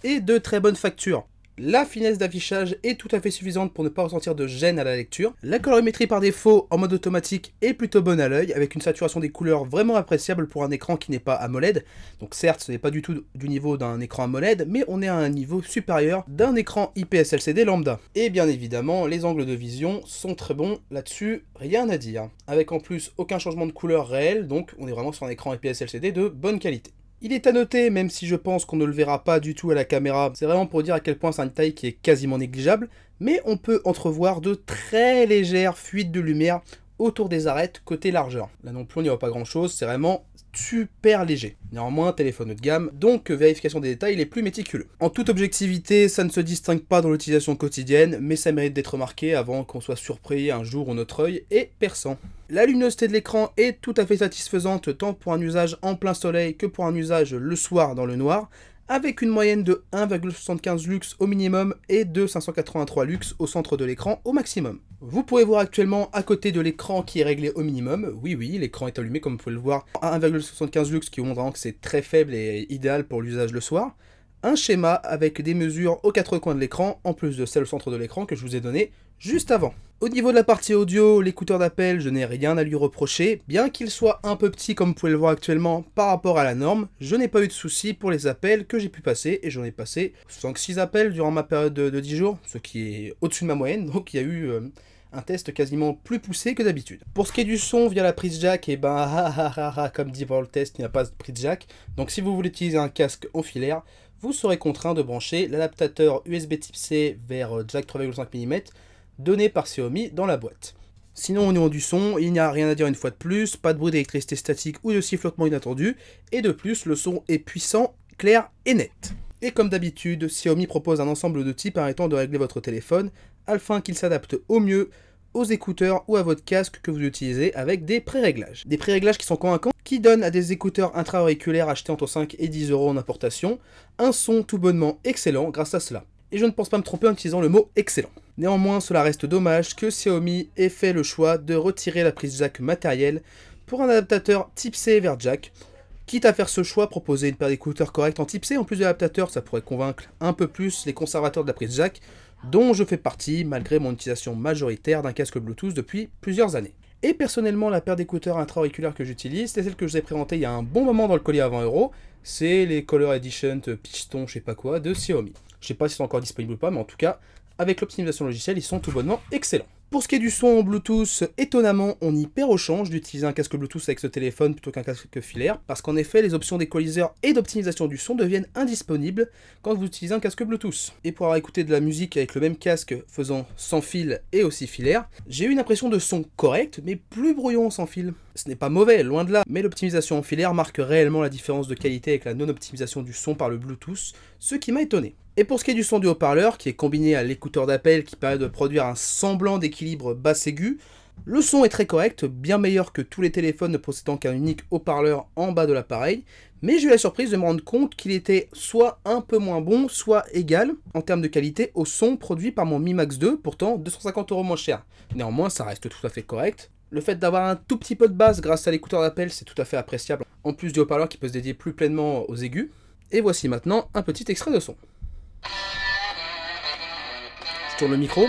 est de très bonne facture. La finesse d'affichage est tout à fait suffisante pour ne pas ressentir de gêne à la lecture. La colorimétrie par défaut en mode automatique est plutôt bonne à l'œil, avec une saturation des couleurs vraiment appréciable pour un écran qui n'est pas AMOLED. Donc certes, ce n'est pas du tout du niveau d'un écran AMOLED, mais on est à un niveau supérieur d'un écran IPS LCD lambda. Et bien évidemment, les angles de vision sont très bons là-dessus, rien à dire. Avec en plus aucun changement de couleur réel, donc on est vraiment sur un écran IPS LCD de bonne qualité. Il est à noter, même si je pense qu'on ne le verra pas du tout à la caméra, c'est vraiment pour dire à quel point c'est un détail qui est quasiment négligeable, mais on peut entrevoir de très légères fuites de lumière autour des arêtes côté largeur. Là non plus on n'y voit pas grand chose, c'est vraiment super léger. Néanmoins, téléphone haut de gamme, donc vérification des détails, les plus méticuleux. En toute objectivité, ça ne se distingue pas dans l'utilisation quotidienne, mais ça mérite d'être remarqué avant qu'on soit surpris un jour où notre œil est perçant. La luminosité de l'écran est tout à fait satisfaisante tant pour un usage en plein soleil que pour un usage le soir dans le noir, avec une moyenne de 1,75 lux au minimum et de 583 lux au centre de l'écran au maximum. Vous pourrez voir actuellement à côté de l'écran qui est réglé au minimum, oui oui, l'écran est allumé comme vous pouvez le voir, à 1,75 lux qui montre que c'est très faible et idéal pour l'usage le soir, un schéma avec des mesures aux quatre coins de l'écran, en plus de celle au centre de l'écran que je vous ai donné juste avant. Au niveau de la partie audio, l'écouteur d'appel, je n'ai rien à lui reprocher. Bien qu'il soit un peu petit comme vous pouvez le voir actuellement par rapport à la norme, je n'ai pas eu de soucis pour les appels que j'ai pu passer et j'en ai passé 5-6 appels durant ma période de, 10 jours, ce qui est au-dessus de ma moyenne, donc il y a eu... Euh, un test quasiment plus poussé que d'habitude. Pour ce qui est du son via la prise jack, et eh ben ah, ah, ah, comme dit pour le test, il n'y a pas de prise jack. Donc si vous voulez utiliser un casque en filaire, vous serez contraint de brancher l'adaptateur USB type C vers euh, jack 3,5 mm Donné par Xiaomi dans la boîte. Sinon, au niveau du son, il n'y a rien à dire une fois de plus, pas de bruit d'électricité statique ou de sifflotement inattendu, et de plus, le son est puissant, clair et net. Et comme d'habitude, Xiaomi propose un ensemble de types permettant de régler votre téléphone afin qu'il s'adapte au mieux aux écouteurs ou à votre casque que vous utilisez avec des pré-réglages. Des pré-réglages qui sont convaincants, qui donnent à des écouteurs intra-auriculaires achetés entre 5 et 10 euros en importation un son tout bonnement excellent grâce à cela et je ne pense pas me tromper en utilisant le mot excellent. Néanmoins, cela reste dommage que Xiaomi ait fait le choix de retirer la prise jack matérielle pour un adaptateur type C vers jack. Quitte à faire ce choix, proposer une paire d'écouteurs correcte en type C en plus de l'adaptateur, ça pourrait convaincre un peu plus les conservateurs de la prise jack, dont je fais partie malgré mon utilisation majoritaire d'un casque Bluetooth depuis plusieurs années. Et personnellement, la paire d'écouteurs intra-auriculaires que j'utilise, c'est celle que je vous ai présentée il y a un bon moment dans le collier à 20 C'est les Color Edition Piston, je sais pas quoi, de Xiaomi. Je ne sais pas si sont encore disponible ou pas, mais en tout cas, avec l'optimisation logicielle, ils sont tout bonnement excellents. Pour ce qui est du son en Bluetooth, étonnamment, on y perd au change d'utiliser un casque Bluetooth avec ce téléphone plutôt qu'un casque filaire, parce qu'en effet, les options d'équaliseur et d'optimisation du son deviennent indisponibles quand vous utilisez un casque Bluetooth. Et pour avoir écouté de la musique avec le même casque faisant sans fil et aussi filaire, j'ai eu une impression de son correct, mais plus brouillon sans fil. Ce n'est pas mauvais, loin de là, mais l'optimisation en filaire marque réellement la différence de qualité avec la non-optimisation du son par le Bluetooth, ce qui m'a étonné. Et pour ce qui est du son du haut-parleur, qui est combiné à l'écouteur d'appel qui permet de produire un semblant d'équilibre basse aigu, le son est très correct, bien meilleur que tous les téléphones ne possédant qu'un unique haut-parleur en bas de l'appareil, mais j'ai eu la surprise de me rendre compte qu'il était soit un peu moins bon, soit égal en termes de qualité au son produit par mon Mi Max 2, pourtant 250 euros moins cher. Néanmoins, ça reste tout à fait correct. Le fait d'avoir un tout petit peu de basse grâce à l'écouteur d'appel, c'est tout à fait appréciable, en plus du haut-parleur qui peut se dédier plus pleinement aux aigus. Et voici maintenant un petit extrait de son. Je tourne le micro.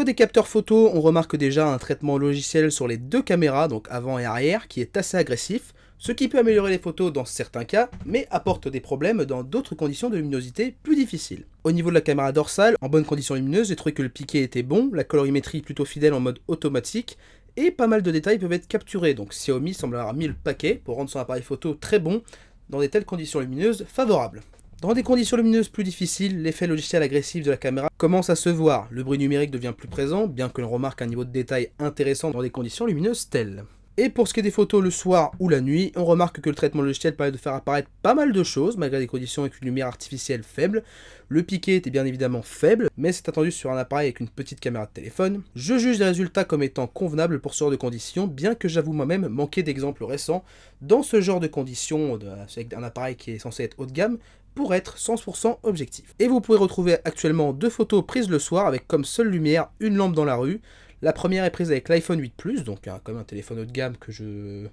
niveau des capteurs photo, on remarque déjà un traitement logiciel sur les deux caméras, donc avant et arrière, qui est assez agressif, ce qui peut améliorer les photos dans certains cas, mais apporte des problèmes dans d'autres conditions de luminosité plus difficiles. Au niveau de la caméra dorsale, en bonne condition lumineuse, j'ai trouvé que le piqué était bon, la colorimétrie plutôt fidèle en mode automatique, et pas mal de détails peuvent être capturés, donc Xiaomi semble avoir mis le paquet pour rendre son appareil photo très bon dans des telles conditions lumineuses favorables. Dans des conditions lumineuses plus difficiles, l'effet logiciel agressif de la caméra commence à se voir. Le bruit numérique devient plus présent, bien que l'on remarque un niveau de détail intéressant dans des conditions lumineuses telles. Et pour ce qui est des photos le soir ou la nuit, on remarque que le traitement logiciel permet de faire apparaître pas mal de choses, malgré des conditions avec une lumière artificielle faible. Le piqué était bien évidemment faible, mais c'est attendu sur un appareil avec une petite caméra de téléphone. Je juge les résultats comme étant convenables pour ce genre de conditions, bien que j'avoue moi-même manquer d'exemples récents dans ce genre de conditions avec un appareil qui est censé être haut de gamme, pour être 100% objectif. Et vous pouvez retrouver actuellement deux photos prises le soir avec comme seule lumière une lampe dans la rue. La première est prise avec l'iPhone 8 Plus, donc hein, comme un téléphone haut de gamme que je,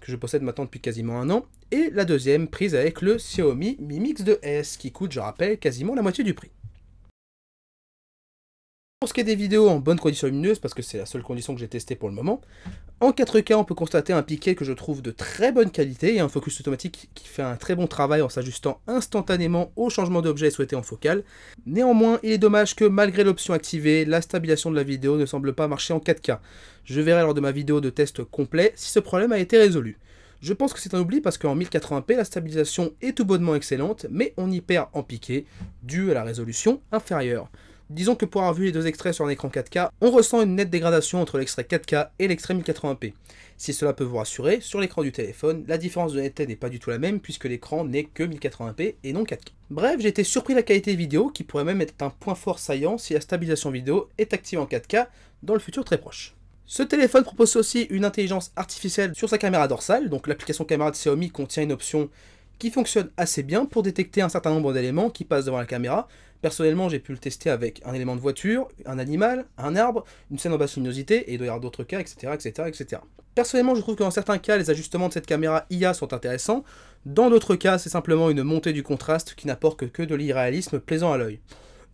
que je possède maintenant depuis quasiment un an. Et la deuxième prise avec le Xiaomi Mi Mix 2S qui coûte, je rappelle, quasiment la moitié du prix. Pour ce qui est des vidéos en bonne condition lumineuse, parce que c'est la seule condition que j'ai testée pour le moment, en 4K on peut constater un piqué que je trouve de très bonne qualité et un focus automatique qui fait un très bon travail en s'ajustant instantanément au changement d'objet souhaité en focale. Néanmoins, il est dommage que malgré l'option activée, la stabilisation de la vidéo ne semble pas marcher en 4K. Je verrai lors de ma vidéo de test complet si ce problème a été résolu. Je pense que c'est un oubli parce qu'en 1080p, la stabilisation est tout bonnement excellente, mais on y perd en piqué, dû à la résolution inférieure. Disons que pour avoir vu les deux extraits sur un écran 4K, on ressent une nette dégradation entre l'extrait 4K et l'extrait 1080p. Si cela peut vous rassurer, sur l'écran du téléphone, la différence de netteté n'est pas du tout la même puisque l'écran n'est que 1080p et non 4K. Bref, j'ai été surpris de la qualité vidéo qui pourrait même être un point fort saillant si la stabilisation vidéo est active en 4K dans le futur très proche. Ce téléphone propose aussi une intelligence artificielle sur sa caméra dorsale, donc l'application caméra de Xiaomi contient une option qui fonctionne assez bien pour détecter un certain nombre d'éléments qui passent devant la caméra, Personnellement, j'ai pu le tester avec un élément de voiture, un animal, un arbre, une scène en basse luminosité, et il doit d'autres cas, etc., etc., etc. Personnellement, je trouve que dans certains cas, les ajustements de cette caméra IA sont intéressants. Dans d'autres cas, c'est simplement une montée du contraste qui n'apporte que, de l'irréalisme plaisant à l'œil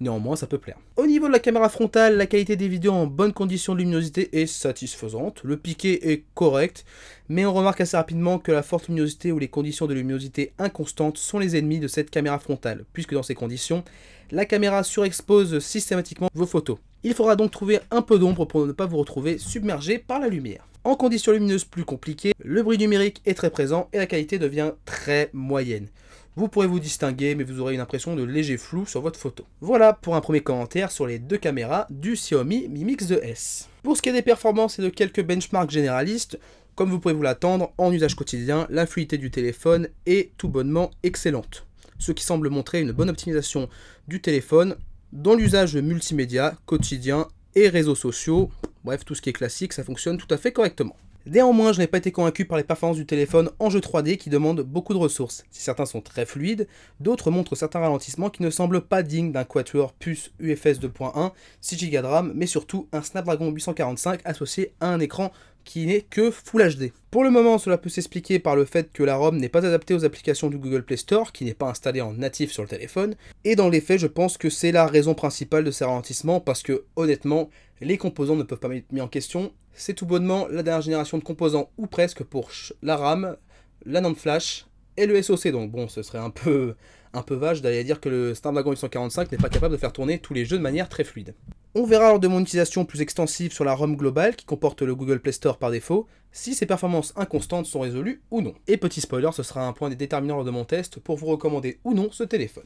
néanmoins ça peut plaire. Au niveau de la caméra frontale, la qualité des vidéos en bonne conditions de luminosité est satisfaisante, le piqué est correct, mais on remarque assez rapidement que la forte luminosité ou les conditions de luminosité inconstantes sont les ennemis de cette caméra frontale, puisque dans ces conditions, la caméra surexpose systématiquement vos photos. Il faudra donc trouver un peu d'ombre pour ne pas vous retrouver submergé par la lumière. En conditions lumineuses plus compliquées, le bruit numérique est très présent et la qualité devient très moyenne. Vous pourrez vous distinguer, mais vous aurez une impression de léger flou sur votre photo. Voilà pour un premier commentaire sur les deux caméras du Xiaomi Mi Mix 2S. Pour ce qui est des performances et de quelques benchmarks généralistes, comme vous pouvez vous l'attendre, en usage quotidien, la fluidité du téléphone est tout bonnement excellente. Ce qui semble montrer une bonne optimisation du téléphone dans l'usage multimédia, quotidien et réseaux sociaux. Bref, tout ce qui est classique, ça fonctionne tout à fait correctement. Néanmoins, je n'ai pas été convaincu par les performances du téléphone en jeu 3D qui demande beaucoup de ressources. Si certains sont très fluides, d'autres montrent certains ralentissements qui ne semblent pas dignes d'un quatuor plus UFS 2.1, 6Go de RAM, mais surtout un Snapdragon 845 associé à un écran qui n'est que Full HD. Pour le moment, cela peut s'expliquer par le fait que la ROM n'est pas adaptée aux applications du Google Play Store, qui n'est pas installée en natif sur le téléphone, et dans les faits, je pense que c'est la raison principale de ces ralentissements, parce que honnêtement, les composants ne peuvent pas être mis en question. C'est tout bonnement la dernière génération de composants, ou presque, pour la RAM, la NAND flash et le SoC. Donc bon, ce serait un peu, un peu vache d'aller dire que le Snapdragon 845 n'est pas capable de faire tourner tous les jeux de manière très fluide. On verra lors de mon utilisation plus extensive sur la ROM globale qui comporte le Google Play Store par défaut, si ces performances inconstantes sont résolues ou non. Et petit spoiler, ce sera un point déterminant lors de mon test pour vous recommander ou non ce téléphone.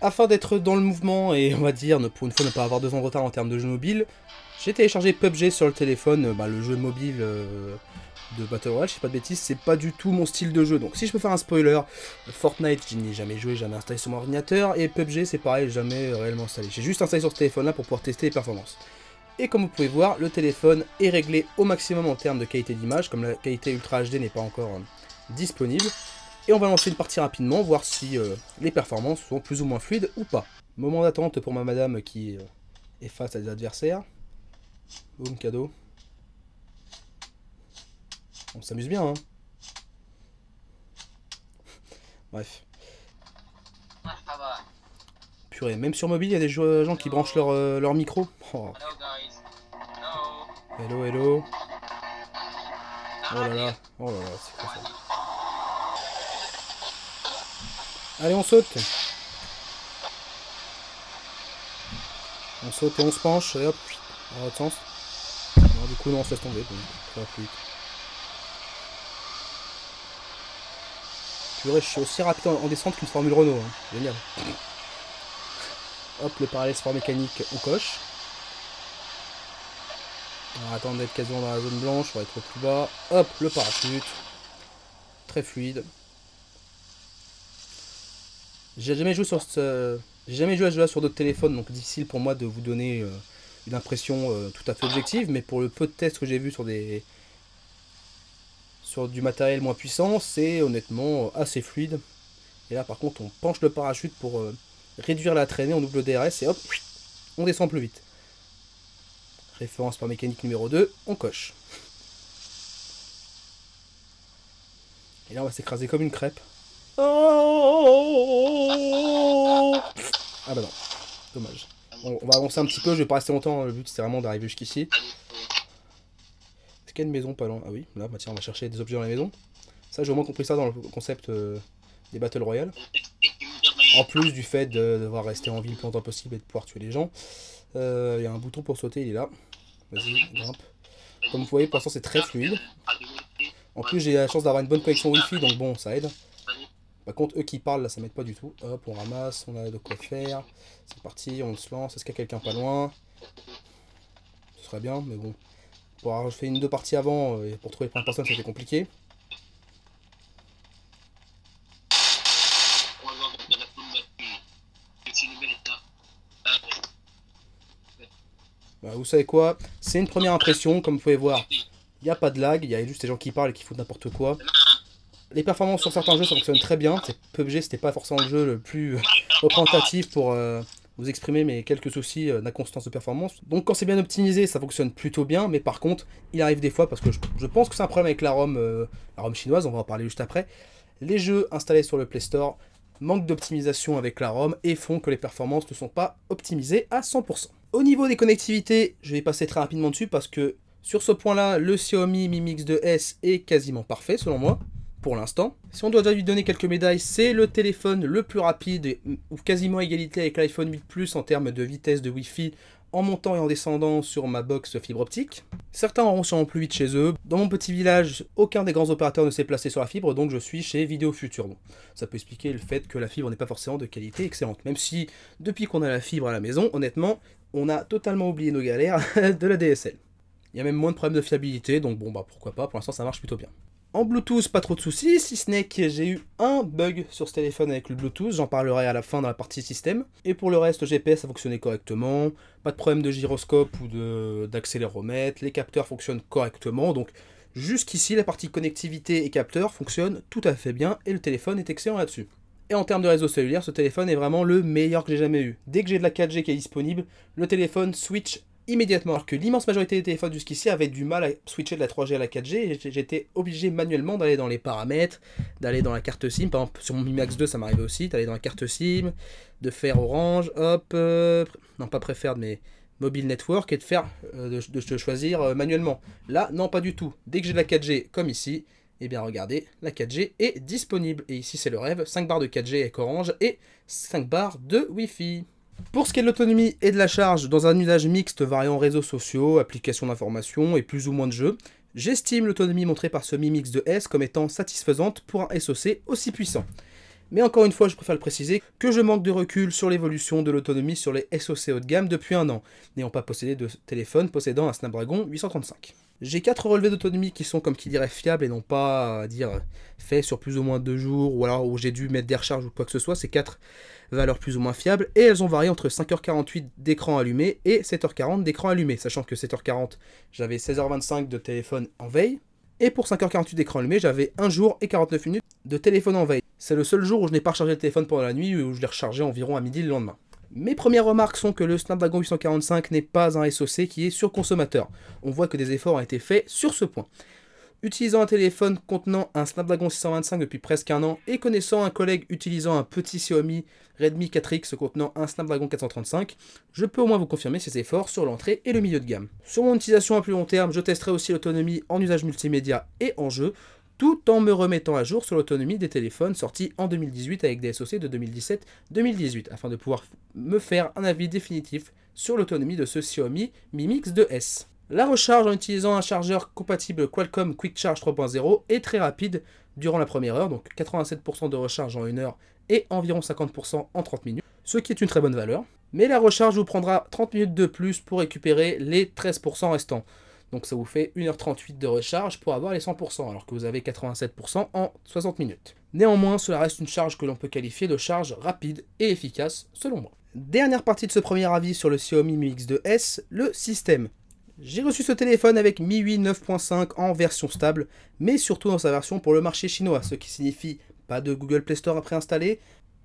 Afin d'être dans le mouvement et on va dire ne, pour une fois ne pas avoir deux ans de retard en termes de jeux mobiles, j'ai téléchargé PUBG sur le téléphone, euh, bah, le jeu mobile euh, de Battle Royale, je sais pas de bêtises, c'est pas du tout mon style de jeu. Donc si je peux faire un spoiler, euh, Fortnite, je n'y ai jamais joué, jamais installé sur mon ordinateur, et PUBG, c'est pareil, jamais réellement installé. J'ai juste installé sur ce téléphone-là pour pouvoir tester les performances. Et comme vous pouvez voir, le téléphone est réglé au maximum en termes de qualité d'image, comme la qualité Ultra HD n'est pas encore disponible. Et on va lancer une partie rapidement, voir si les performances sont plus ou moins fluides ou pas. Moment d'attente pour ma madame qui est face à des adversaires. Boum, cadeau. On s'amuse bien, hein. Bref. Purée, même sur mobile, il y a des euh, gens qui branchent leur, euh, leur micro. Oh. Hello, hello. Oh là là, oh là là, c'est quoi ça Allez, on saute On saute et on se penche, et hop, dans l'autre sens. du coup, non, on se laisse tomber. Donc, je suis aussi rapide en, descente qu'une Formule Renault. Hein. Génial. Hop, le parallèle sport mécanique, on coche. On va attendre d'être quasiment dans la zone blanche, pour être plus bas. Hop, le parachute. Très fluide. J'ai jamais joué sur ce... J'ai jamais joué à ce jeu là sur d'autres téléphones, donc difficile pour moi de vous donner euh, une impression euh, tout à fait objective, mais pour le peu de tests que j'ai vu sur des sur du matériel moins puissant, c'est honnêtement euh, assez fluide. Et là par contre on penche le parachute pour euh, réduire la traînée, on double le DRS et hop, on descend plus vite. Référence par mécanique numéro 2, on coche. Et là on va s'écraser comme une crêpe. ah bah non, dommage on, va avancer un petit peu, je vais pas rester longtemps, hein. le but c'est vraiment d'arriver jusqu'ici. Est-ce qu'il y a une maison pas loin Ah oui, là, bah tiens, on va chercher des objets dans la maison. Ça, j'ai au moins compris ça dans le concept euh, des Battle Royale. En plus du fait de devoir rester en ville le plus longtemps possible et de pouvoir tuer les gens. Euh, il y a un bouton pour sauter, il est là. Vas-y, grimpe. Comme vous voyez, pour l'instant, c'est très fluide. En plus, j'ai la chance d'avoir une bonne connexion Wi-Fi, donc bon, ça aide. Par bah, contre, eux qui parlent, là, ça m'aide pas du tout. Hop, on ramasse, on a de quoi faire. C'est parti, on se lance. Est-ce qu'il y a quelqu'un pas loin Ce serait bien, mais bon. Pour avoir fait une deux parties avant, euh, et pour trouver plein de personnes, c'était compliqué. Bah, vous savez quoi C'est une première impression, comme vous pouvez voir. Il n'y a pas de lag, il y a juste des gens qui parlent et qui font n'importe quoi les performances sur certains jeux, ça fonctionne très bien. PUBG, c'était pas forcément le jeu le plus euh, représentatif pour euh, vous exprimer mes quelques soucis euh, d'inconstance de performance. Donc quand c'est bien optimisé, ça fonctionne plutôt bien, mais par contre, il arrive des fois, parce que je, pense que c'est un problème avec la ROM, la ROM chinoise, on va en parler juste après, les jeux installés sur le Play Store manquent d'optimisation avec la ROM et font que les performances ne sont pas optimisées à 100%. Au niveau des connectivités, je vais passer très rapidement dessus parce que sur ce point-là, le Xiaomi Mi Mix 2S est quasiment parfait selon moi pour l'instant. Si on doit déjà lui donner quelques médailles, c'est le téléphone le plus rapide, ou quasiment égalité avec l'iPhone 8 Plus en termes de vitesse de Wi-Fi en montant et en descendant sur ma box fibre optique. Certains auront sûrement plus vite chez eux. Dans mon petit village, aucun des grands opérateurs ne s'est placé sur la fibre, donc je suis chez Vidéo Futur. ça peut expliquer le fait que la fibre n'est pas forcément de qualité excellente, même si depuis qu'on a la fibre à la maison, honnêtement, on a totalement oublié nos galères de la DSL. Il y a même moins de problèmes de fiabilité, donc bon bah pourquoi pas, pour l'instant ça marche plutôt bien. En Bluetooth, pas trop de soucis, si ce n'est que j'ai eu un bug sur ce téléphone avec le Bluetooth, j'en parlerai à la fin dans la partie système. Et pour le reste, GPS a fonctionné correctement, pas de problème de gyroscope ou d'accéléromètre, les capteurs fonctionnent correctement, donc jusqu'ici la partie connectivité et capteurs fonctionne tout à fait bien et le téléphone est excellent là-dessus. Et en termes de réseau cellulaire, ce téléphone est vraiment le meilleur que j'ai jamais eu. Dès que j'ai de la 4G qui est disponible, le téléphone switch immédiatement. Alors que l'immense majorité des téléphones jusqu'ici avaient du mal à switcher de la 3G à la 4G, j'étais obligé manuellement d'aller dans les paramètres, d'aller dans la carte SIM, par exemple sur mon Mi Max 2 ça m'arrivait aussi, d'aller dans la carte SIM, de faire Orange, hop, euh, non pas préfère mes mobile network, et de faire, euh, de, se choisir euh, manuellement. Là, non pas du tout. Dès que j'ai de la 4G, comme ici, et eh bien regardez, la 4G est disponible. Et ici c'est le rêve, 5 barres de 4G avec Orange et 5 barres de Wi-Fi. Pour ce qui est de l'autonomie et de la charge, dans un usage mixte variant réseaux sociaux, applications d'information et plus ou moins de jeux, j'estime l'autonomie montrée par ce Mi Mix de s comme étant satisfaisante pour un SoC aussi puissant. Mais encore une fois, je préfère le préciser que je manque de recul sur l'évolution de l'autonomie sur les SoC haut de gamme depuis un an, n'ayant pas possédé de téléphone possédant un Snapdragon 835. J'ai quatre relevés d'autonomie qui sont, comme qui dirait, fiables et non pas à dire fait sur plus ou moins deux jours ou alors où j'ai dû mettre des recharges ou quoi que ce soit. c'est quatre valeurs plus ou moins fiables et elles ont varié entre 5h48 d'écran allumé et 7h40 d'écran allumé, sachant que 7h40 j'avais 16h25 de téléphone en veille. Et pour 5h48 d'écran allumé, j'avais 1 jour et 49 minutes de téléphone en veille. C'est le seul jour où je n'ai pas rechargé le téléphone pendant la nuit ou où je l'ai rechargé environ à midi le lendemain. Mes premières remarques sont que le Snapdragon 845 n'est pas un SoC qui est surconsommateur. On voit que des efforts ont été faits sur ce point. Utilisant un téléphone contenant un Snapdragon 625 depuis presque un an et connaissant un collègue utilisant un petit Xiaomi Redmi 4X contenant un Snapdragon 435, je peux au moins vous confirmer ces efforts sur l'entrée et le milieu de gamme. Sur mon utilisation à plus long terme, je testerai aussi l'autonomie en usage multimédia et en jeu, tout en me remettant à jour sur l'autonomie des téléphones sortis en 2018 avec des SoC de 2017-2018, afin de pouvoir me faire un avis définitif sur l'autonomie de ce Xiaomi Mi Mix 2S. La recharge en utilisant un chargeur compatible Qualcomm Quick Charge 3.0 est très rapide durant la première heure, donc 87% de recharge en une heure et environ 50% en 30 minutes, ce qui est une très bonne valeur. Mais la recharge vous prendra 30 minutes de plus pour récupérer les 13% restants. Donc ça vous fait 1h38 de recharge pour avoir les 100%, alors que vous avez 87% en 60 minutes. Néanmoins, cela reste une charge que l'on peut qualifier de charge rapide et efficace, selon moi. Dernière partie de ce premier avis sur le Xiaomi Mi X2S, le système. J'ai reçu ce téléphone avec 8 9.5 en version stable, mais surtout dans sa version pour le marché chinois, ce qui signifie pas de Google Play Store à préinstaller,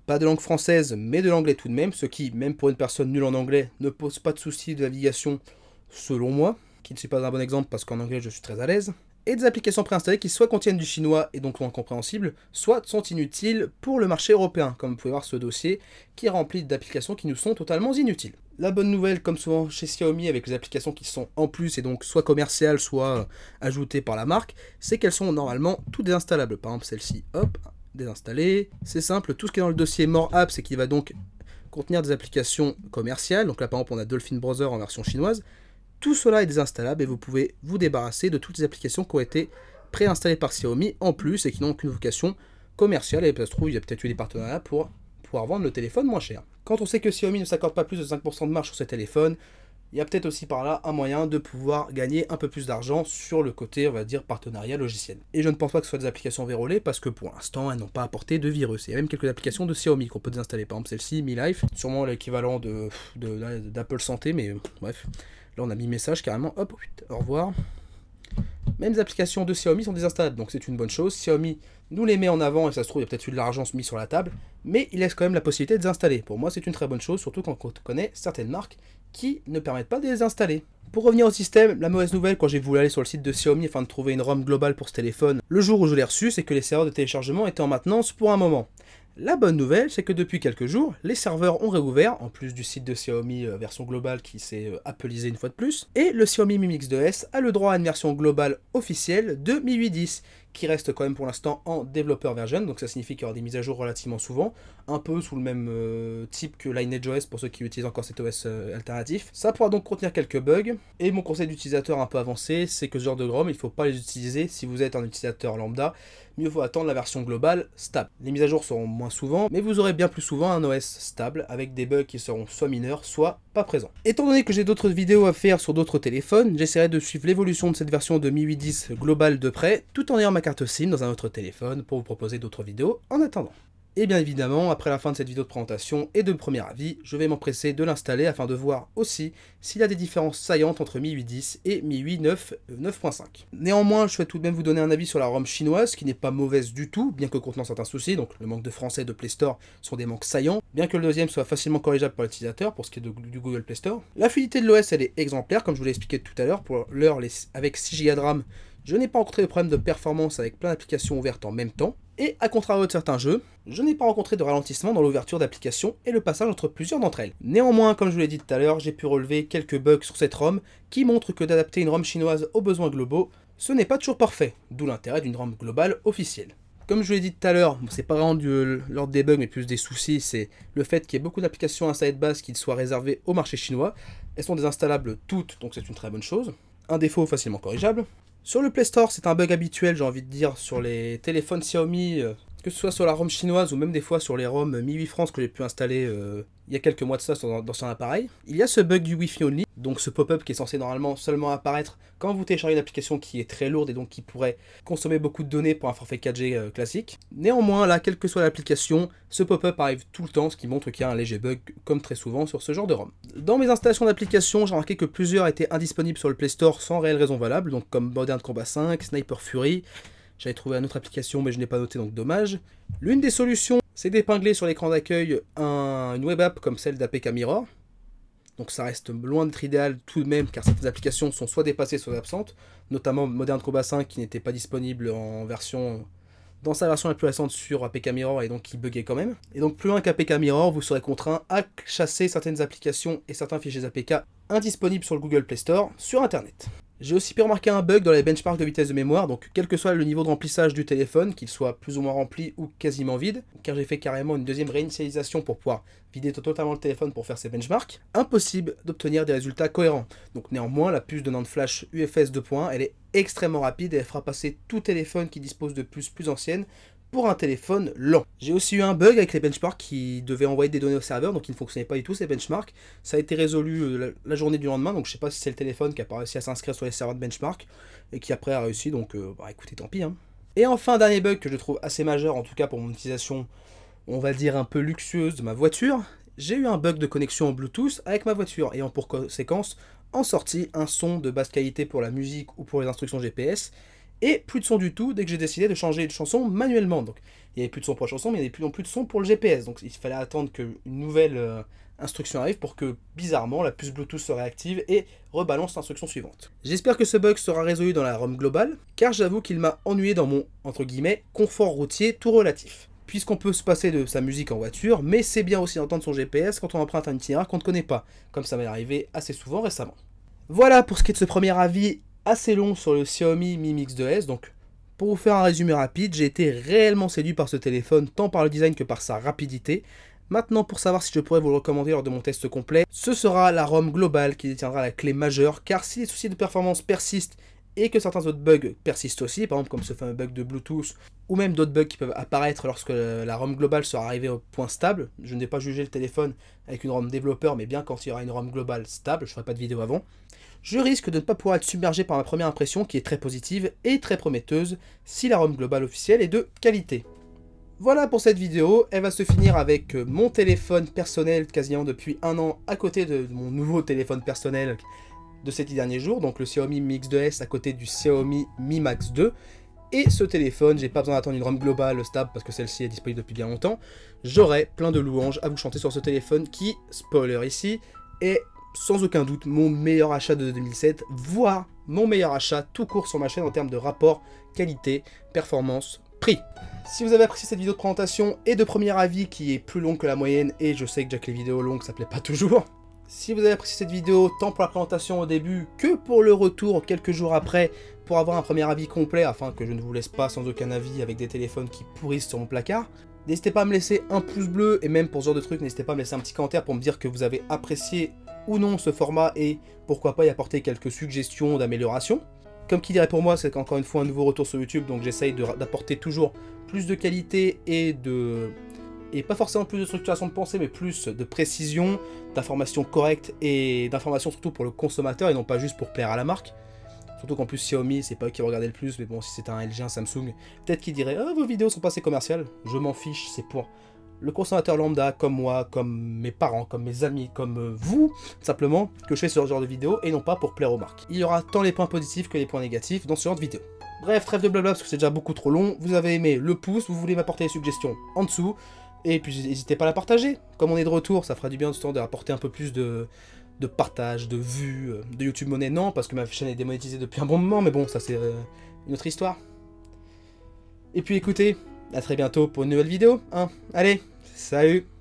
pas de langue française, mais de l'anglais tout de même, ce qui, même pour une personne nulle en anglais, ne pose pas de souci de navigation, selon moi qui ne suis pas un bon exemple parce qu'en anglais je suis très à l'aise, et des applications préinstallées qui soit contiennent du chinois et donc sont incompréhensibles, soit sont inutiles pour le marché européen, comme vous pouvez voir ce dossier qui est rempli d'applications qui nous sont totalement inutiles. La bonne nouvelle, comme souvent chez Xiaomi, avec les applications qui sont en plus et donc soit commerciales, soit euh, ajoutées par la marque, c'est qu'elles sont normalement toutes désinstallables. Par exemple, celle-ci, hop, désinstallée. C'est simple, tout ce qui est dans le dossier More Apps c'est qu'il va donc contenir des applications commerciales. Donc là, par exemple, on a Dolphin Browser en version chinoise, tout cela est désinstallable et vous pouvez vous débarrasser de toutes les applications qui ont été préinstallées par Xiaomi en plus et qui n'ont aucune vocation commerciale. Et ça se trouve, il y a peut-être eu des partenariats pour pouvoir vendre le téléphone moins cher. Quand on sait que Xiaomi ne s'accorde pas plus de 5% de marge sur ses téléphones, il y a peut-être aussi par là un moyen de pouvoir gagner un peu plus d'argent sur le côté, on va dire, partenariat logiciel. Et je ne pense pas que ce soit des applications vérolées parce que pour l'instant, elles n'ont pas apporté de virus. Il y a même quelques applications de Xiaomi qu'on peut désinstaller, par exemple celle-ci, Mi Life, sûrement l'équivalent d'Apple de, d'Apple Santé, mais bref. Là, on a mis message carrément, hop, au revoir. Mêmes applications de Xiaomi sont désinstallables, donc c'est une bonne chose. Xiaomi nous les met en avant, et ça se trouve, il y a peut-être eu de l'argent mis sur la table, mais il laisse quand même la possibilité de les installer. Pour moi, c'est une très bonne chose, surtout quand on connaît certaines marques qui ne permettent pas de les installer. Pour revenir au système, la mauvaise nouvelle quand j'ai voulu aller sur le site de Xiaomi afin de trouver une ROM globale pour ce téléphone, le jour où je l'ai reçu, c'est que les serveurs de téléchargement étaient en maintenance pour un moment. La bonne nouvelle, c'est que depuis quelques jours, les serveurs ont réouvert, en plus du site de Xiaomi euh, version globale qui s'est euh, une fois de plus, et le Xiaomi Mi Mix 2S a le droit à une version globale officielle de Mi 810, qui reste quand même pour l'instant en développeur version, donc ça signifie qu'il y aura des mises à jour relativement souvent, un peu sous le même euh, type que OS pour ceux qui utilisent encore cet OS alternatif. Ça pourra donc contenir quelques bugs, et mon conseil d'utilisateur un peu avancé, c'est que ce genre de ROM, il ne faut pas les utiliser si vous êtes un utilisateur lambda, mieux vaut attendre la version globale stable. Les mises à jour seront moins souvent, mais vous aurez bien plus souvent un OS stable avec des bugs qui seront soit mineurs, soit pas présents. Étant donné que j'ai d'autres vidéos à faire sur d'autres téléphones, j'essaierai de suivre l'évolution de cette version de Mi 810 globale de près, tout en ayant ma carte SIM dans un autre téléphone pour vous proposer d'autres vidéos en attendant. Et bien évidemment, après la fin de cette vidéo de présentation et de premier avis, je vais m'empresser de l'installer afin de voir aussi s'il y a des différences saillantes entre Mi 8.10 et Mi 9, 9.5. Néanmoins, je souhaite tout de même vous donner un avis sur la ROM chinoise, qui n'est pas mauvaise du tout, bien que contenant certains soucis, donc le manque de français de Play Store sont des manques saillants, bien que le deuxième soit facilement corrigeable par l'utilisateur pour ce qui est du Google Play Store. L'affinité de l'OS, elle est exemplaire, comme je vous l'ai expliqué tout à l'heure, pour l'heure avec 6 Go de RAM je n'ai pas rencontré de problème de performance avec plein d'applications ouvertes en même temps, et à contrario de certains jeux, je n'ai pas rencontré de ralentissement dans l'ouverture d'applications et le passage entre plusieurs d'entre elles. Néanmoins, comme je vous l'ai dit tout à l'heure, j'ai pu relever quelques bugs sur cette ROM qui montrent que d'adapter une ROM chinoise aux besoins globaux, ce n'est pas toujours parfait, d'où l'intérêt d'une ROM globale officielle. Comme je vous l'ai dit tout à l'heure, c'est pas vraiment l'ordre des bugs mais plus des soucis, c'est le fait qu'il y ait beaucoup d'applications à de base qui soient réservées au marché chinois. Elles sont désinstallables toutes, donc c'est une très bonne chose. Un défaut facilement corrigeable. Sur le Play Store, c'est un bug habituel, j'ai envie de dire, sur les téléphones Xiaomi, euh, que ce soit sur la ROM chinoise ou même des fois sur les ROM MIUI France que j'ai pu installer euh, il y a quelques mois de ça dans, dans son appareil, il y a ce bug du Wi-Fi only, donc ce pop-up qui est censé normalement seulement apparaître quand vous téléchargez une application qui est très lourde et donc qui pourrait consommer beaucoup de données pour un forfait 4G euh, classique. Néanmoins, là, quelle que soit l'application, ce pop-up arrive tout le temps, ce qui montre qu'il y a un léger bug, comme très souvent sur ce genre de ROM. Dans mes installations d'applications, j'ai remarqué que plusieurs étaient indisponibles sur le Play Store sans réelle raison valable, donc comme Modern Combat 5, Sniper Fury, j'avais trouvé une autre application, mais je n'ai pas noté, donc dommage. L'une des solutions, c'est d'épingler sur l'écran d'accueil un, une web app comme celle d'APK Mirror. Donc ça reste loin d'être idéal tout de même, car certaines applications sont soit dépassées, soit absentes, notamment Modern Combat 5 qui n'était pas disponible en version dans sa version la plus récente sur APK Mirror et donc qui buguait quand même. Et donc plus loin qu'APK Mirror, vous serez contraint à chasser certaines applications et certains fichiers APK indisponibles sur le Google Play Store sur Internet. J'ai aussi pu remarquer un bug dans les benchmarks de vitesse de mémoire, donc quel que soit le niveau de remplissage du téléphone, qu'il soit plus ou moins rempli ou quasiment vide, car j'ai fait carrément une deuxième réinitialisation pour pouvoir vider totalement le téléphone pour faire ces benchmarks, impossible d'obtenir des résultats cohérents. Donc néanmoins, la puce de NAND flash UFS 2.1, elle est extrêmement rapide et elle fera passer tout téléphone qui dispose de puces plus anciennes un téléphone lent. J'ai aussi eu un bug avec les benchmarks qui devait envoyer des données au serveur, donc il ne fonctionnait pas du tout ces benchmarks. Ça a été résolu euh, la journée du lendemain, donc je sais pas si c'est le téléphone qui a pas réussi à s'inscrire sur les serveurs de benchmark et qui après a réussi, donc euh, bah, écoutez, tant pis. Hein. Et enfin, dernier bug que je trouve assez majeur, en tout cas pour mon utilisation, on va dire un peu luxueuse de ma voiture, j'ai eu un bug de connexion en Bluetooth avec ma voiture, en pour conséquence en sortie un son de basse qualité pour la musique ou pour les instructions GPS, et plus de son du tout dès que j'ai décidé de changer de chanson manuellement. Donc il n'y avait plus de son pour la chanson, mais il n'y avait plus non plus de son pour le GPS. Donc il fallait attendre qu'une nouvelle euh, instruction arrive pour que bizarrement la puce Bluetooth se réactive et rebalance l'instruction suivante. J'espère que ce bug sera résolu dans la ROM globale, car j'avoue qu'il m'a ennuyé dans mon entre guillemets confort routier tout relatif. Puisqu'on peut se passer de sa musique en voiture, mais c'est bien aussi d'entendre son GPS quand on emprunte un itinéraire qu'on ne connaît pas, comme ça m'est arrivé assez souvent récemment. Voilà pour ce qui est de ce premier avis assez long sur le Xiaomi Mi Mix 2S, donc pour vous faire un résumé rapide, j'ai été réellement séduit par ce téléphone, tant par le design que par sa rapidité. Maintenant, pour savoir si je pourrais vous le recommander lors de mon test complet, ce sera la ROM globale qui détiendra la clé majeure, car si les soucis de performance persistent et que certains autres bugs persistent aussi, par exemple comme ce fameux bug de Bluetooth, ou même d'autres bugs qui peuvent apparaître lorsque la ROM globale sera arrivée au point stable. Je n'ai pas jugé le téléphone avec une ROM développeur, mais bien quand il y aura une ROM globale stable, je ne ferai pas de vidéo avant je risque de ne pas pouvoir être submergé par ma première impression qui est très positive et très prometteuse si la ROM globale officielle est de qualité. Voilà pour cette vidéo, elle va se finir avec euh, mon téléphone personnel quasiment depuis un an à côté de mon nouveau téléphone personnel de ces dix derniers jours, donc le Xiaomi Mix 2 s à côté du Xiaomi Mi Max 2. Et ce téléphone, j'ai pas besoin d'attendre une ROM globale stable parce que celle-ci est disponible depuis bien longtemps. J'aurai plein de louanges à vous chanter sur ce téléphone qui, spoiler ici, est sans aucun doute mon meilleur achat de 2007, voire mon meilleur achat tout court sur ma chaîne en termes de rapport qualité, performance, prix. Si vous avez apprécié cette vidéo de présentation et de premier avis qui est plus long que la moyenne, et je sais que Jack les vidéos longues ça plaît pas toujours, si vous avez apprécié cette vidéo, tant pour la présentation au début que pour le retour quelques jours après, pour avoir un premier avis complet afin que je ne vous laisse pas sans aucun avis avec des téléphones qui pourrissent sur mon placard, n'hésitez pas à me laisser un pouce bleu et même pour ce genre de trucs, n'hésitez pas à me laisser un petit commentaire pour me dire que vous avez apprécié ou non ce format et pourquoi pas y apporter quelques suggestions d'amélioration. Comme qui dirait pour moi, c'est encore une fois un nouveau retour sur YouTube, donc j'essaye d'apporter toujours plus de qualité et de... Et pas forcément plus de structuration de pensée, mais plus de précision, d'informations correctes et d'informations surtout pour le consommateur et non pas juste pour plaire à la marque. Surtout qu'en plus Xiaomi, c'est pas eux qui regardaient le plus, mais bon, si c'est un LG, un Samsung, peut-être qu'ils diraient ah, vos vidéos sont pas assez commerciales ». Je m'en fiche, c'est pour le consommateur lambda, comme moi, comme mes parents, comme mes amis, comme euh, vous, simplement, que je fais ce genre de vidéo et non pas pour plaire aux marques. Il y aura tant les points positifs que les points négatifs dans ce genre de vidéo. Bref, trêve de blabla parce que c'est déjà beaucoup trop long. Vous avez aimé le pouce, vous voulez m'apporter des suggestions en dessous. Et puis n'hésitez pas à la partager. Comme on est de retour, ça fera du bien de ce temps rapporter un peu plus de, de partage, de vues, euh, de YouTube monnaie. Non, parce que ma chaîne est démonétisée depuis un bon moment, mais bon, ça c'est euh, une autre histoire. Et puis écoutez, à très bientôt pour une nouvelle vidéo. Hein. Allez, salut